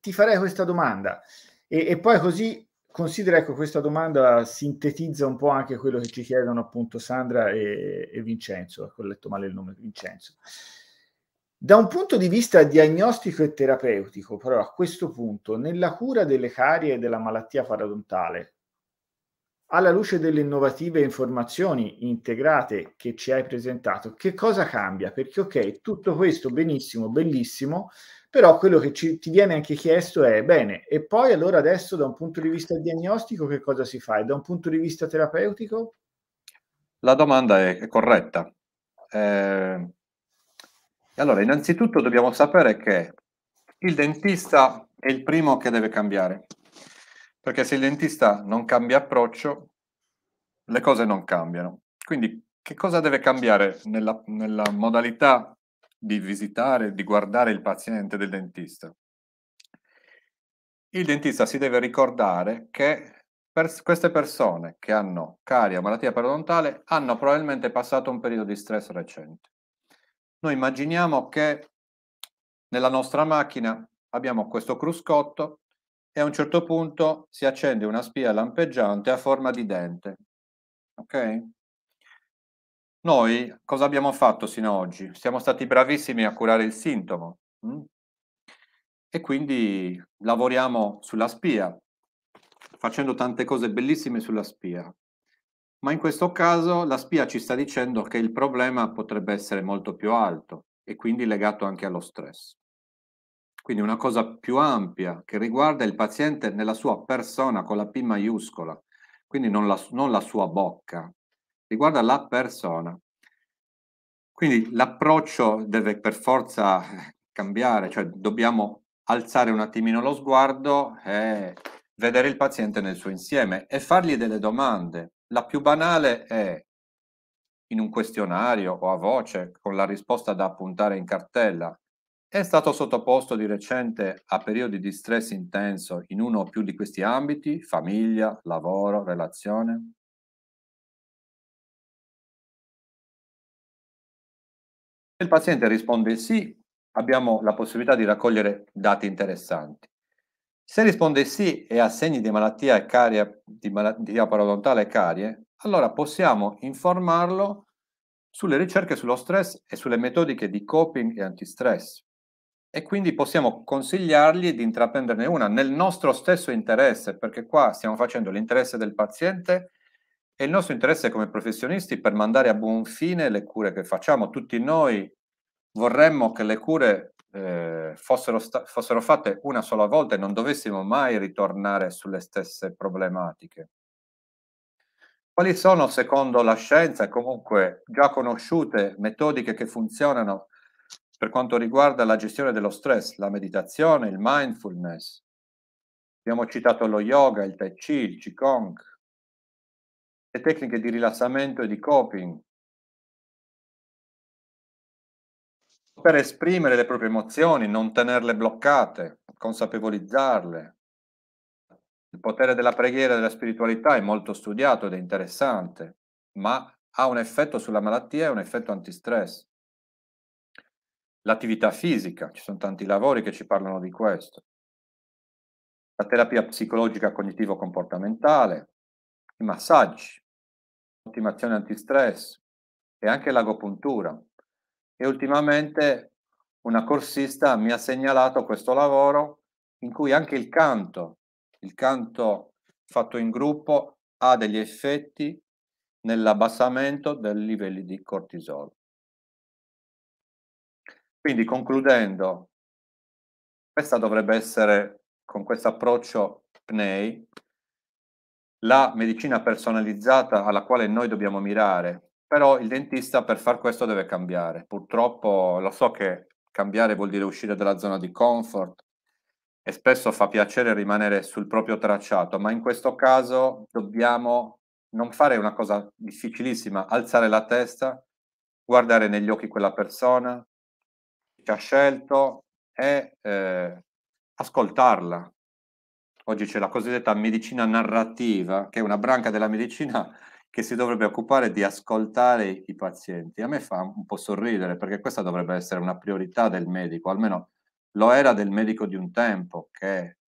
ti farei questa domanda e, e poi così Considera, ecco, questa domanda sintetizza un po' anche quello che ci chiedono appunto Sandra e, e Vincenzo, ecco, ho letto male il nome Vincenzo. Da un punto di vista diagnostico e terapeutico, però a questo punto, nella cura delle carie e della malattia paradontale, alla luce delle innovative informazioni integrate che ci hai presentato, che cosa cambia? Perché ok, tutto questo benissimo, bellissimo, però quello che ci, ti viene anche chiesto è, bene, e poi allora adesso da un punto di vista diagnostico che cosa si fa? E da un punto di vista terapeutico? La domanda è, è corretta. Eh, allora, innanzitutto dobbiamo sapere che il dentista è il primo che deve cambiare, perché se il dentista non cambia approccio, le cose non cambiano. Quindi che cosa deve cambiare nella, nella modalità di visitare, di guardare il paziente del dentista. Il dentista si deve ricordare che per queste persone che hanno carie o malattia periodontale hanno probabilmente passato un periodo di stress recente. Noi immaginiamo che nella nostra macchina abbiamo questo cruscotto e a un certo punto si accende una spia lampeggiante a forma di dente. Ok? Noi cosa abbiamo fatto sino ad oggi? Siamo stati bravissimi a curare il sintomo mh? Mm? e quindi lavoriamo sulla spia, facendo tante cose bellissime sulla spia. Ma in questo caso la spia ci sta dicendo che il problema potrebbe essere molto più alto e quindi legato anche allo stress. Quindi una cosa più ampia che riguarda il paziente nella sua persona con la P maiuscola, quindi non la, non la sua bocca, riguarda la persona. Quindi l'approccio deve per forza eh, cambiare, cioè dobbiamo alzare un attimino lo sguardo e vedere il paziente nel suo insieme e fargli delle domande. La più banale è in un questionario o a voce con la risposta da appuntare in cartella. È stato sottoposto di recente a periodi di stress intenso in uno o più di questi ambiti, famiglia, lavoro, relazione? Se il paziente risponde sì, abbiamo la possibilità di raccogliere dati interessanti. Se risponde sì e ha segni di malattia, e carie, di malattia parodontale e carie, allora possiamo informarlo sulle ricerche sullo stress e sulle metodiche di coping e antistress. E quindi possiamo consigliargli di intraprenderne una nel nostro stesso interesse, perché qua stiamo facendo l'interesse del paziente e il nostro interesse come professionisti per mandare a buon fine le cure che facciamo. Tutti noi vorremmo che le cure eh, fossero, sta- fossero fatte una sola volta e non dovessimo mai ritornare sulle stesse problematiche. Quali sono, secondo la scienza, e comunque già conosciute metodiche che funzionano per quanto riguarda la gestione dello stress, la meditazione, il mindfulness? Abbiamo citato lo yoga, il tai chi, il qigong, le tecniche di rilassamento e di coping per esprimere le proprie emozioni, non tenerle bloccate, consapevolizzarle. Il potere della preghiera e della spiritualità è molto studiato ed è interessante, ma ha un effetto sulla malattia e un effetto antistress. L'attività fisica, ci sono tanti lavori che ci parlano di questo. La terapia psicologica cognitivo-comportamentale, i massaggi, ottimazione antistress e anche l'agopuntura. E ultimamente una corsista mi ha segnalato questo lavoro in cui anche il canto, il canto fatto in gruppo, ha degli effetti nell'abbassamento dei livelli di cortisolo. Quindi concludendo, questa dovrebbe essere, con questo approccio PNEI, la medicina personalizzata alla quale noi dobbiamo mirare, però il dentista per far questo deve cambiare. Purtroppo lo so che cambiare vuol dire uscire dalla zona di comfort e spesso fa piacere rimanere sul proprio tracciato, ma in questo caso dobbiamo non fare una cosa difficilissima, alzare la testa, guardare negli occhi quella persona che ha scelto e eh, ascoltarla, Oggi c'è la cosiddetta medicina narrativa, che è una branca della medicina che si dovrebbe occupare di ascoltare i pazienti. A me fa un po' sorridere perché questa dovrebbe essere una priorità del medico, almeno lo era del medico di un tempo che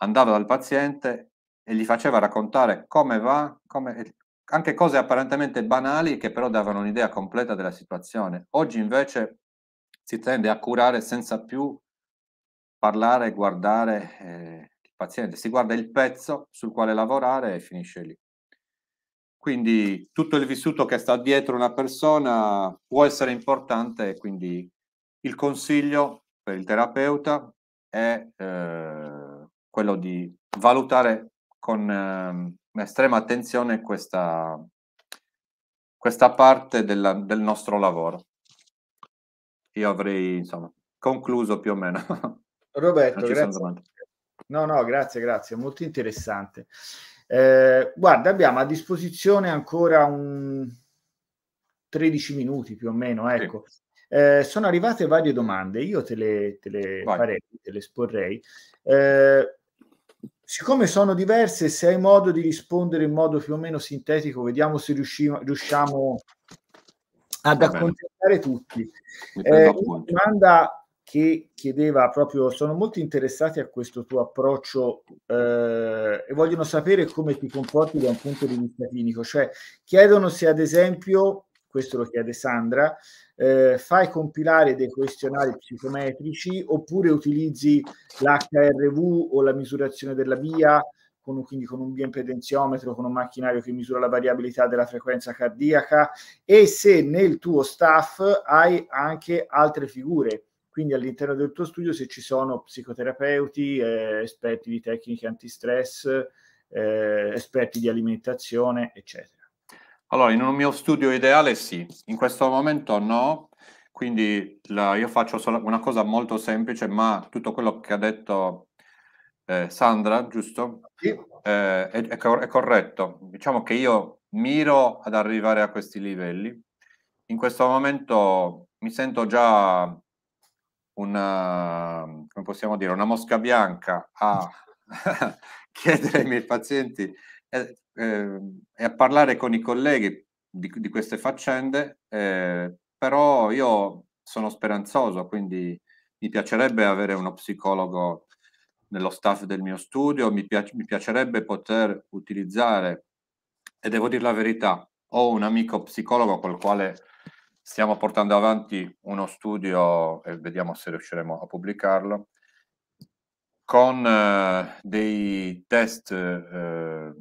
andava dal paziente e gli faceva raccontare come va, come, anche cose apparentemente banali che però davano un'idea completa della situazione. Oggi invece si tende a curare senza più parlare, guardare, eh, paziente, si guarda il pezzo sul quale lavorare e finisce lì. Quindi tutto il vissuto che sta dietro una persona può essere importante, quindi il consiglio per il terapeuta è eh, quello di valutare con eh, estrema attenzione questa, questa parte della, del nostro lavoro. Io avrei insomma, concluso più o meno. Roberto, grazie. No, no, grazie, grazie, molto interessante. Eh, guarda, abbiamo a disposizione ancora un 13 minuti più o meno, ecco. Sì. Eh, sono arrivate varie domande, io te le, te le farei, te le esporrei. Eh, siccome sono diverse, se hai modo di rispondere in modo più o meno sintetico, vediamo se riusciamo, riusciamo ad accontentare tutti. Eh, domanda che chiedeva proprio, sono molto interessati a questo tuo approccio eh, e vogliono sapere come ti comporti da un punto di vista clinico, cioè chiedono se ad esempio, questo lo chiede Sandra, eh, fai compilare dei questionari psicometrici oppure utilizzi l'HRV o la misurazione della via, con, quindi con un biempedenziometro, con un macchinario che misura la variabilità della frequenza cardiaca e se nel tuo staff hai anche altre figure quindi all'interno del tuo studio se ci sono psicoterapeuti, eh, esperti di tecniche antistress, eh, esperti di alimentazione, eccetera. Allora, in un mio studio ideale sì, in questo momento no, quindi la, io faccio solo una cosa molto semplice, ma tutto quello che ha detto eh, Sandra, giusto? Sì. Eh, è, è, cor- è corretto. Diciamo che io miro ad arrivare a questi livelli. In questo momento mi sento già una, ehm, come possiamo dire, una mosca bianca a chiedere ai miei pazienti e, eh, ehm, e, a parlare con i colleghi di, di queste faccende, eh, però io sono speranzoso, quindi mi piacerebbe avere uno psicologo nello staff del mio studio, mi, piace, mi piacerebbe poter utilizzare, e devo dire la verità, ho un amico psicologo col quale Stiamo portando avanti uno studio e vediamo se riusciremo a pubblicarlo con eh, dei test eh,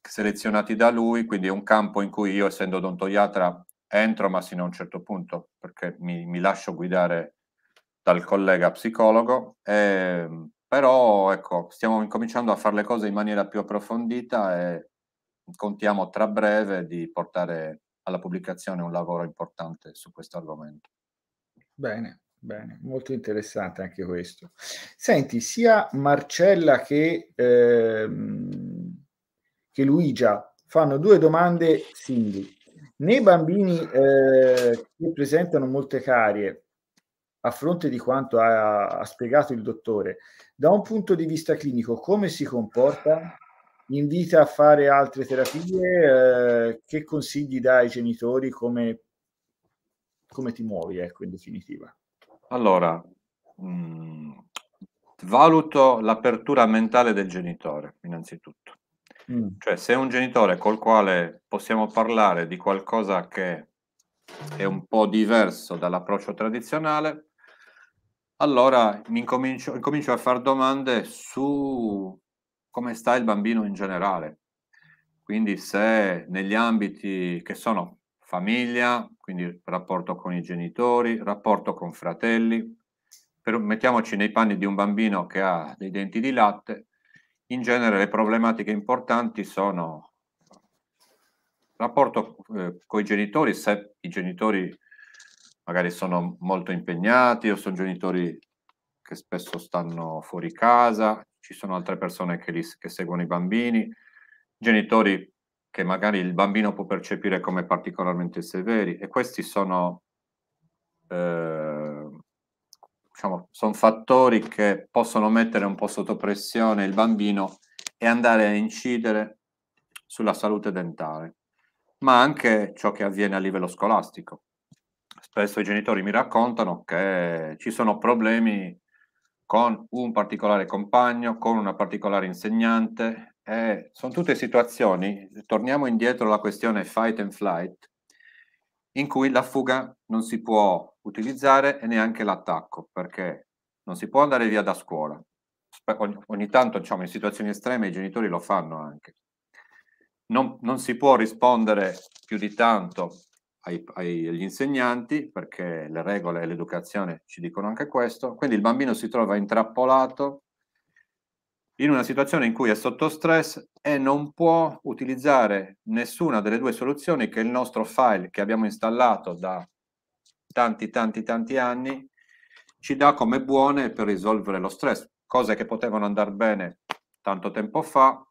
selezionati da lui, quindi è un campo in cui io, essendo odontoiatra, entro ma sino a un certo punto, perché mi, mi lascio guidare dal collega psicologo, eh, però ecco, stiamo incominciando a fare le cose in maniera più approfondita e contiamo tra breve di portare alla pubblicazione un lavoro importante su questo argomento. Bene, Bene, molto interessante anche questo. Senti, sia Marcella che, ehm, che Luigia fanno due domande simili. Nei bambini eh, che presentano molte carie, a fronte di quanto ha, ha spiegato il dottore, da un punto di vista clinico, come si comporta? invita a fare altre terapie, eh, che consigli dai ai genitori, come, come ti muovi, ecco, in definitiva? Allora, mh, mm, valuto l'apertura mentale del genitore, innanzitutto. Mm. Cioè, se è un genitore col quale possiamo parlare di qualcosa che è un po' diverso dall'approccio tradizionale, allora mi incomincio, incomincio a fare domande su come sta il bambino in generale. Quindi se negli ambiti che sono famiglia, quindi rapporto con i genitori, rapporto con fratelli, per, mettiamoci nei panni di un bambino che ha dei denti di latte, in genere le problematiche importanti sono rapporto eh, con i genitori, se i genitori magari sono molto impegnati o sono genitori che spesso stanno fuori casa, ci sono altre persone che, li, che seguono i bambini, genitori che magari il bambino può percepire come particolarmente severi e questi sono, eh, diciamo, sono fattori che possono mettere un po' sotto pressione il bambino e andare a incidere sulla salute dentale, ma anche ciò che avviene a livello scolastico. Spesso i genitori mi raccontano che ci sono problemi con un particolare compagno, con una particolare insegnante. Eh, sono tutte situazioni, torniamo indietro alla questione fight and flight, in cui la fuga non si può utilizzare e neanche l'attacco, perché non si può andare via da scuola. Ogni, ogni tanto, diciamo, in situazioni estreme i genitori lo fanno anche. Non, non si può rispondere più di tanto ai, ai, agli insegnanti, perché le regole e l'educazione ci dicono anche questo, quindi il bambino si trova intrappolato in una situazione in cui è sotto stress e non può utilizzare nessuna delle due soluzioni che il nostro file che abbiamo installato da tanti tanti tanti anni ci dà come buone per risolvere lo stress, cose che potevano andare bene tanto tempo fa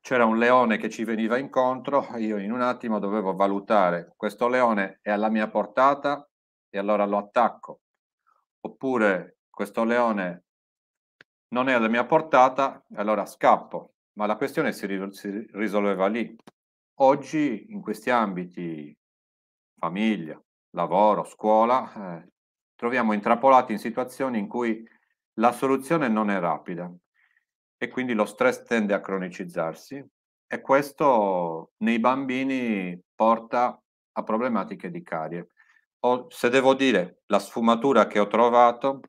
c'era un leone che ci veniva incontro, io in un attimo dovevo valutare questo leone è alla mia portata e allora lo attacco, oppure questo leone non è alla mia portata, e allora scappo, ma la questione si, risolveva lì. Oggi in questi ambiti, famiglia, lavoro, scuola, eh, troviamo intrappolati in situazioni in cui la soluzione non è rapida, e quindi lo stress tende a cronicizzarsi e questo nei bambini porta a problematiche di carie. O, se devo dire la sfumatura che ho trovato,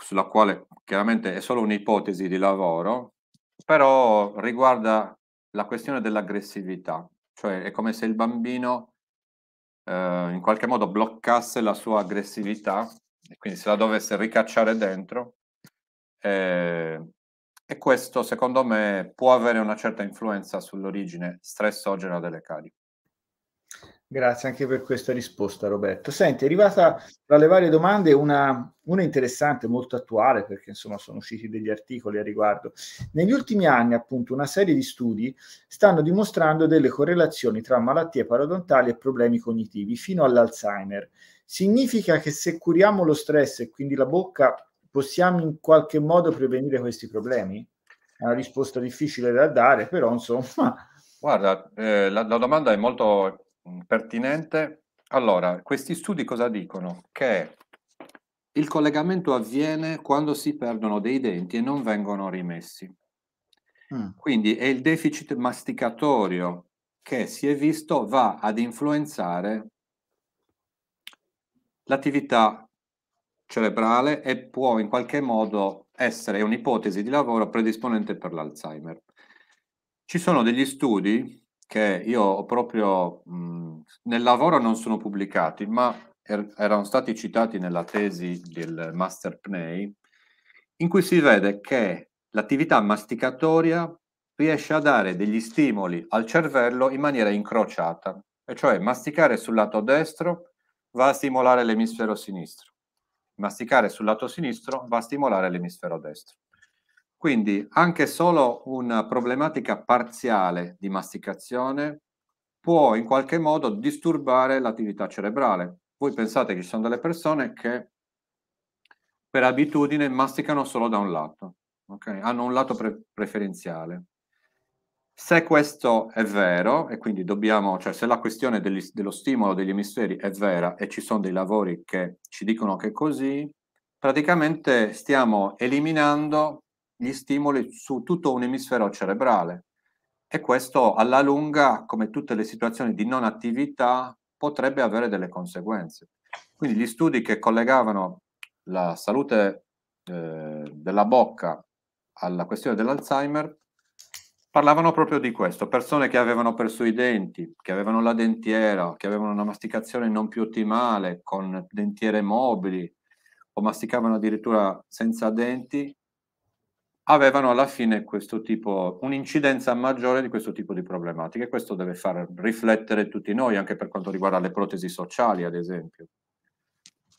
sulla quale chiaramente è solo un'ipotesi di lavoro, però riguarda la questione dell'aggressività, cioè è come se il bambino eh, in qualche modo bloccasse la sua aggressività e quindi se la dovesse ricacciare dentro eh, e questo secondo me può avere una certa influenza sull'origine stressogena delle carie. Grazie anche per questa risposta Roberto. Senti, è arrivata tra le varie domande una, una, interessante, molto attuale, perché insomma sono usciti degli articoli a riguardo. Negli ultimi anni appunto una serie di studi stanno dimostrando delle correlazioni tra malattie parodontali e problemi cognitivi fino all'Alzheimer. Significa che se curiamo lo stress e quindi la bocca possiamo in qualche modo prevenire questi problemi? È una risposta difficile da dare, però insomma... Guarda, eh, la, la domanda è molto pertinente. Allora, questi studi cosa dicono? Che il collegamento avviene quando si perdono dei denti e non vengono rimessi. Mm. Quindi è il deficit masticatorio che si è visto va ad influenzare l'attività cerebrale e può in qualche modo essere un'ipotesi di lavoro predisponente per l'Alzheimer. Ci sono degli studi che io ho proprio mh, mhmm, nel lavoro non sono pubblicati, ma er- erano stati citati nella tesi del Master PNEI, in cui si vede che l'attività masticatoria riesce a dare degli stimoli al cervello in maniera incrociata, e cioè masticare sul lato destro va a stimolare l'emisfero sinistro masticare sul lato sinistro va a stimolare l'emisfero destro. Quindi anche solo una problematica parziale di masticazione può in qualche modo disturbare l'attività cerebrale. Voi pensate che ci sono delle persone che per abitudine masticano solo da un lato, okay? hanno un lato pre- preferenziale. Se questo è vero, e quindi dobbiamo, cioè se la questione degli, dello stimolo degli emisferi è vera e ci sono dei lavori che ci dicono che è così, praticamente stiamo eliminando gli stimoli su tutto un emisfero cerebrale e questo alla lunga, come tutte le situazioni di non attività, potrebbe avere delle conseguenze. Quindi gli studi che collegavano la salute eh, della bocca alla questione dell'Alzheimer parlavano proprio di questo, persone che avevano perso i denti, che avevano la dentiera, che avevano una masticazione non più ottimale, con dentiere mobili o masticavano addirittura senza denti, avevano alla fine questo tipo, un'incidenza maggiore di questo tipo di problematiche. questo deve far riflettere tutti noi, anche per quanto riguarda le protesi sociali, ad esempio.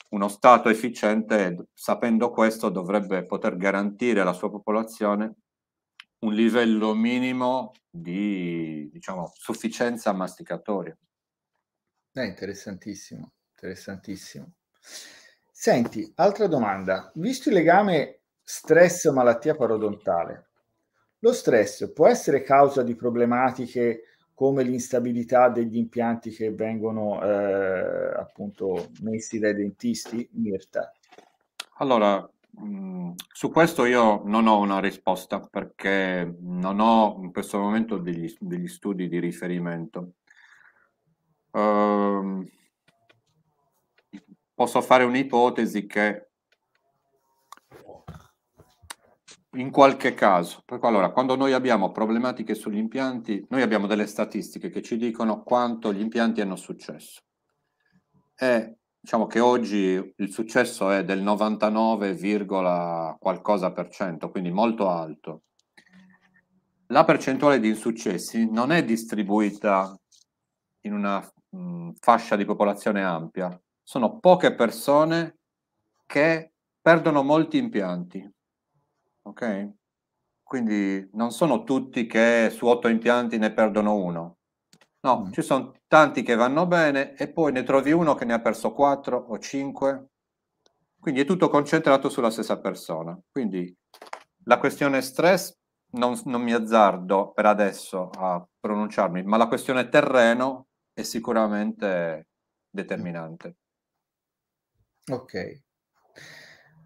Uno Stato efficiente, sapendo questo, dovrebbe poter garantire alla sua popolazione un livello minimo di diciamo, sufficienza masticatoria. È eh, interessantissimo, interessantissimo. Senti, altra domanda. Visto il legame stress-malattia parodontale, lo stress può essere causa di problematiche come l'instabilità degli impianti che vengono eh, appunto messi dai dentisti? Mirta. Allora, Mm, su questo io non ho una risposta perché non ho in questo momento degli, degli studi di riferimento. Uh, posso fare un'ipotesi che in qualche caso, allora, quando noi abbiamo problematiche sugli impianti, noi abbiamo delle statistiche che ci dicono quanto gli impianti hanno successo. E Diciamo che oggi il successo è del 99, qualcosa per cento, quindi molto alto. La percentuale di insuccessi non è distribuita in una mh, mm, fascia di popolazione ampia, sono poche persone che perdono molti impianti. Ok? Quindi non sono tutti che su otto impianti ne perdono uno, No, mm. ci sono tanti che vanno bene e poi ne trovi uno che ne ha perso 4 o 5. Quindi è tutto concentrato sulla stessa persona. Quindi la questione stress non, non mi azzardo per adesso a pronunciarmi, ma la questione terreno è sicuramente determinante. Ok.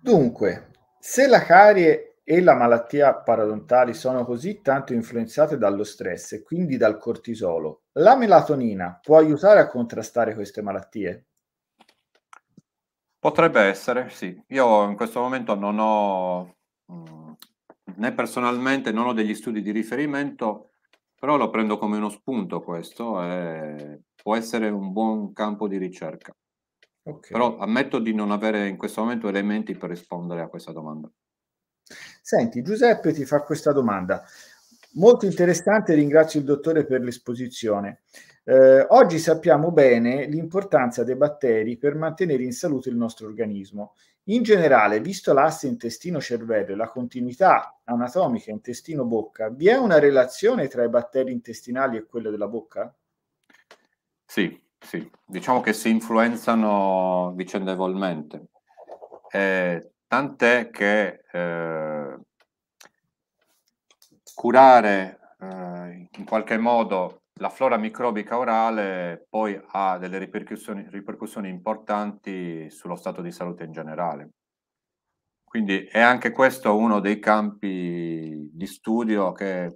Dunque, se la carie e la malattia parodontale sono così tanto influenzate dallo stress e quindi dal cortisolo. La melatonina può aiutare a contrastare queste malattie? Potrebbe essere, sì. Io in questo momento non ho, mm, né personalmente, non ho degli studi di riferimento, però lo prendo come uno spunto questo e può essere un buon campo di ricerca. Okay. Però ammetto di non avere in questo momento elementi per rispondere a questa domanda. Senti, Giuseppe ti fa questa domanda. Molto interessante, ringrazio il dottore per l'esposizione. Eh, oggi sappiamo bene l'importanza dei batteri per mantenere in salute il nostro organismo. In generale, visto l'asse intestino-cervello e la continuità anatomica intestino-bocca, vi è una relazione tra i batteri intestinali e quello della bocca? Sì, sì. diciamo che si influenzano vicendevolmente. Eh, tant'è che eh, curare eh, in qualche modo la flora microbica orale poi ha delle ripercussioni, ripercussioni, importanti sullo stato di salute in generale. Quindi è anche questo uno dei campi di studio che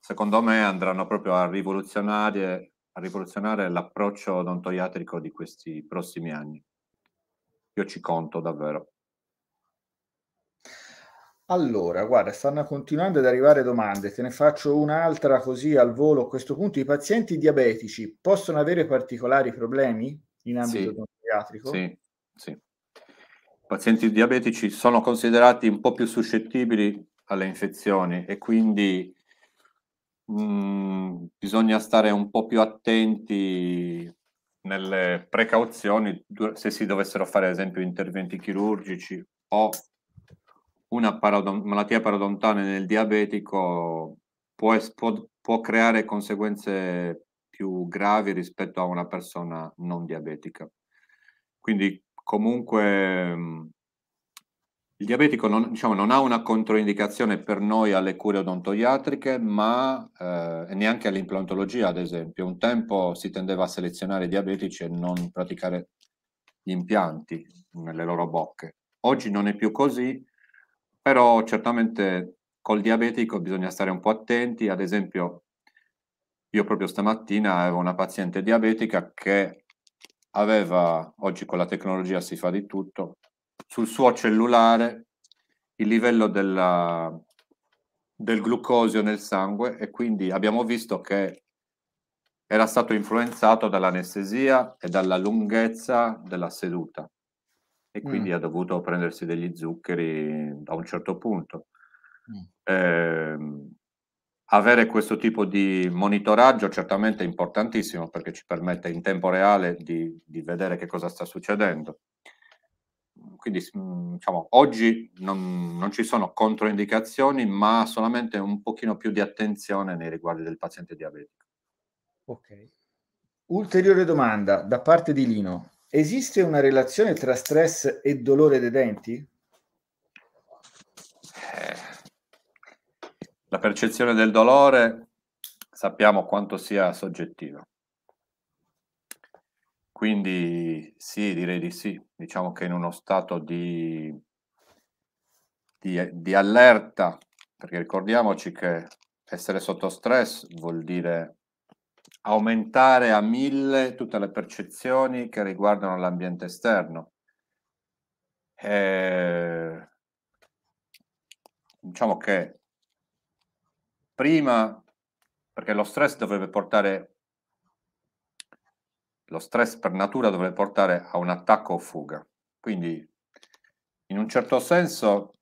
secondo me andranno proprio a rivoluzionare, a rivoluzionare l'approccio odontoiatrico di questi prossimi anni. Io ci conto davvero. Allora, guarda, stanno continuando ad arrivare domande, te ne faccio un'altra così al volo. A questo punto, i pazienti diabetici possono avere particolari problemi in ambito sì, pediatrico? Sì, sì. I pazienti diabetici sono considerati un po' più suscettibili alle infezioni e quindi mh, mm, bisogna stare un po' più attenti nelle precauzioni se si dovessero fare, ad esempio, interventi chirurgici o una parodon- malattia parodontale nel diabetico può, può, può creare conseguenze più gravi rispetto a una persona non diabetica. Quindi comunque mm, il diabetico non, diciamo, non, ha una controindicazione per noi alle cure odontoiatriche, ma eh, neanche all'implantologia, ad esempio. Un tempo si tendeva a selezionare i diabetici e non praticare gli impianti nelle loro bocche. Oggi non è più così però certamente col diabetico bisogna stare un po' attenti, ad esempio io proprio stamattina avevo una paziente diabetica che aveva, oggi con la tecnologia si fa di tutto, sul suo cellulare il livello della, del glucosio nel sangue e quindi abbiamo visto che era stato influenzato dall'anestesia e dalla lunghezza della seduta e mm. quindi mm. ha dovuto prendersi degli zuccheri a un certo punto. Mm. Eh, avere questo tipo di monitoraggio certamente è importantissimo perché ci permette in tempo reale di, di vedere che cosa sta succedendo. Quindi mm, diciamo, oggi non, non, ci sono controindicazioni, ma solamente un pochino più di attenzione nei riguardi del paziente diabetico. Ok. Ulteriore domanda da parte di Lino. Esiste una relazione tra stress e dolore dei denti? Eh, la percezione del dolore sappiamo quanto sia soggettiva. Quindi sì, direi di sì. Diciamo che in uno stato di, di, di allerta, perché ricordiamoci che essere sotto stress vuol dire aumentare a mille tutte le percezioni che riguardano l'ambiente esterno. E, eh, diciamo che prima, perché lo stress dovrebbe portare, lo stress per natura dovrebbe portare a un attacco o fuga. Quindi in un certo senso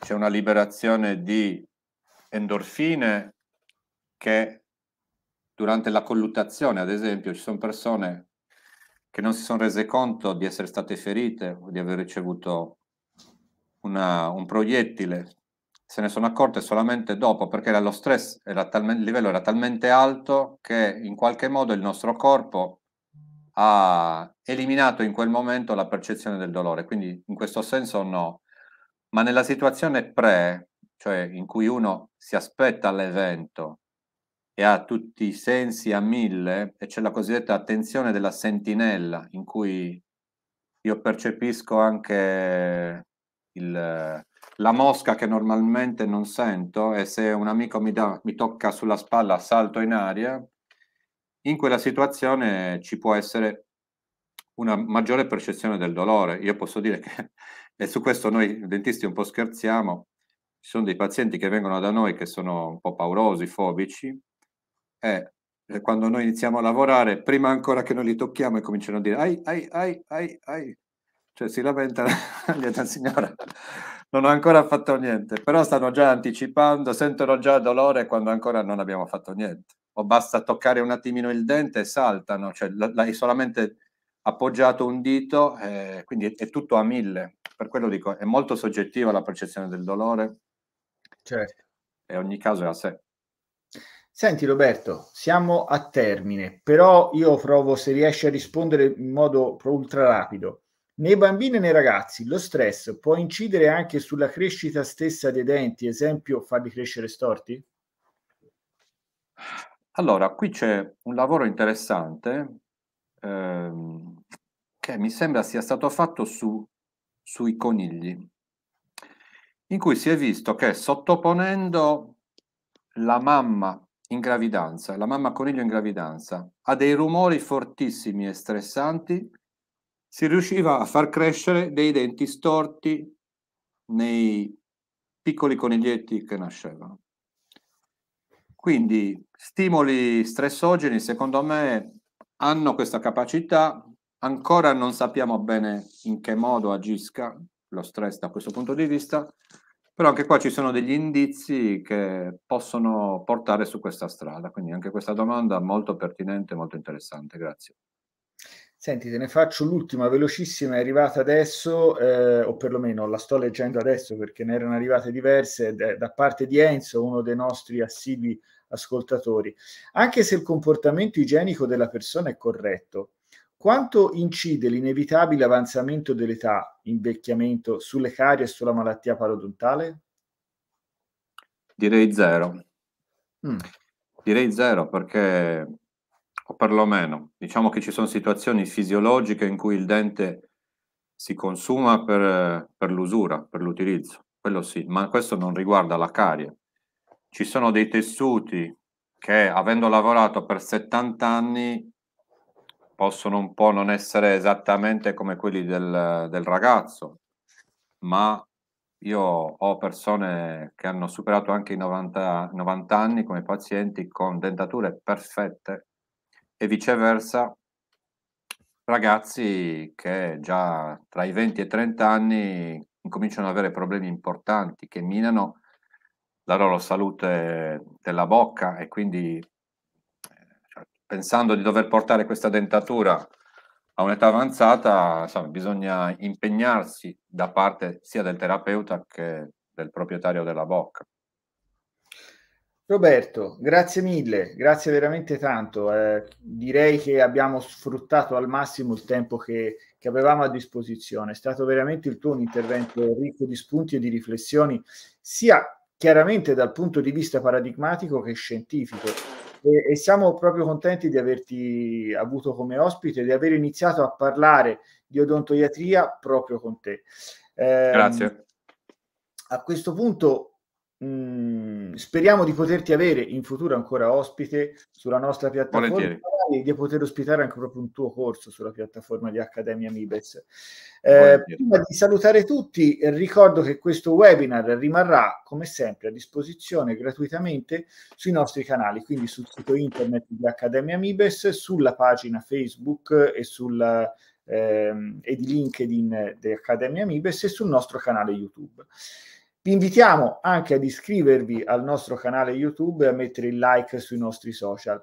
c'è una liberazione di endorfine che durante la colluttazione, ad esempio, ci sono persone che non si sono rese conto di essere state ferite o di aver ricevuto una, un proiettile, se ne sono accorte solamente dopo perché lo stress, era talmente, il livello era talmente alto che in qualche modo il nostro corpo ha eliminato in quel momento la percezione del dolore, quindi in questo senso no, ma nella situazione pre, cioè in cui uno si aspetta l'evento e ha tutti i sensi a mille, e c'è la cosiddetta attenzione della sentinella, in cui io percepisco anche il, la mosca che normalmente non sento, e se un amico mi, da, mi tocca sulla spalla salto in aria, in quella situazione ci può essere una maggiore percezione del dolore. Io posso dire che, e su questo noi dentisti un po' scherziamo, ci sono dei pazienti che vengono da noi che sono un po' paurosi, fobici, è eh, quando noi iniziamo a lavorare, prima ancora che noi li tocchiamo e cominciano a dire ai, ai, ai, ai, ai. Cioè si lamentano, dieta signora, non ho ancora fatto niente, però stanno già anticipando, sentono già dolore quando ancora non abbiamo fatto niente. O basta toccare un attimino il dente e saltano, cioè l'hai solamente appoggiato un dito, eh, quindi è, è tutto a mille. Per quello dico, è molto soggettiva la percezione del dolore. Certo. E ogni caso è a sé. Senti Roberto, siamo a termine, però io provo se riesci a rispondere in modo ultra rapido. Nei bambini e nei ragazzi lo stress può incidere anche sulla crescita stessa dei denti, esempio farli crescere storti? Allora, qui c'è un lavoro interessante ehm, che mi sembra sia stato fatto su, sui conigli, in cui si è visto che sottoponendo la mamma in gravidanza, la mamma coniglio in gravidanza, ha dei rumori fortissimi e stressanti, si riusciva a far crescere dei denti storti nei piccoli coniglietti che nascevano. Quindi stimoli stressogeni, secondo me, hanno questa capacità, ancora non sappiamo bene in che modo agisca lo stress da questo punto di vista, però anche qua ci sono degli indizi che possono portare su questa strada, quindi anche questa domanda molto pertinente, molto interessante, grazie. Senti, te ne faccio l'ultima, velocissima, è arrivata adesso, eh, o perlomeno la sto leggendo adesso perché ne erano arrivate diverse, da parte di Enzo, uno dei nostri assidui ascoltatori. Anche se il comportamento igienico della persona è corretto, quanto incide l'inevitabile avanzamento dell'età, invecchiamento, sulle carie e sulla malattia parodontale? Direi zero. Mm. Direi zero perché, o perlomeno, diciamo che ci sono situazioni fisiologiche in cui il dente si consuma per, per l'usura, per l'utilizzo, quello sì, ma questo non riguarda la carie. Ci sono dei tessuti che, avendo lavorato per 70 anni, possono un po' non essere esattamente come quelli del, del ragazzo, ma io ho persone che hanno superato anche i 90, 90 anni come pazienti con dentature perfette e viceversa ragazzi che già tra i 20 e i 30 anni cominciano ad avere problemi importanti che minano la loro salute della bocca e quindi pensando di dover portare questa dentatura a un'età avanzata, insomma, bisogna impegnarsi da parte sia del terapeuta che del proprietario della bocca. Roberto, grazie mille, grazie veramente tanto. Eh, direi che abbiamo sfruttato al massimo il tempo che, che, avevamo a disposizione. È stato veramente il tuo un intervento ricco di spunti e di riflessioni, sia chiaramente dal punto di vista paradigmatico che scientifico e, e siamo proprio contenti di averti avuto come ospite, e di aver iniziato a parlare di odontoiatria proprio con te. Eh, Grazie. A questo punto Mm, speriamo di poterti avere in futuro ancora ospite sulla nostra piattaforma e di poter ospitare anche proprio un tuo corso sulla piattaforma di Accademia Mibes. Eh, prima di salutare tutti, ricordo che questo webinar rimarrà come sempre a disposizione gratuitamente sui nostri canali, quindi sul sito internet di Accademia Mibes, sulla pagina Facebook e sulla ehm, e di LinkedIn di Accademia Mibes e sul nostro canale YouTube. Vi invitiamo anche ad iscrivervi al nostro canale YouTube e a mettere il like sui nostri social.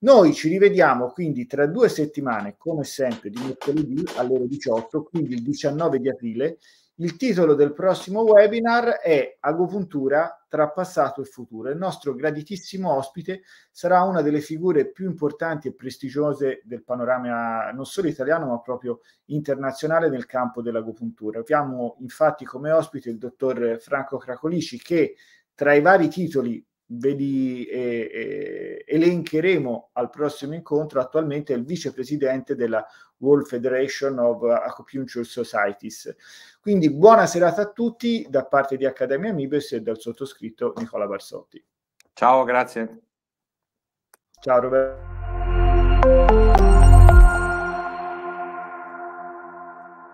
Noi ci rivediamo quindi tra due settimane, come sempre, di mercoledì alle ore 18, quindi il 19 di aprile. Il titolo del prossimo webinar è Agopuntura tra passato e futuro. Il nostro graditissimo ospite sarà una delle figure più importanti e prestigiose del panorama non solo italiano ma proprio internazionale nel campo dell'agopuntura. Abbiamo infatti come ospite il dottor Franco Cracolici che tra i vari titoli ve li eh, elencheremo al prossimo incontro, attualmente è il vicepresidente della World Federation of Acupuncture Societies. Quindi buona serata a tutti da parte di Accademia Mibes e dal sottoscritto Nicola Barsotti. Ciao, grazie. Ciao Roberto.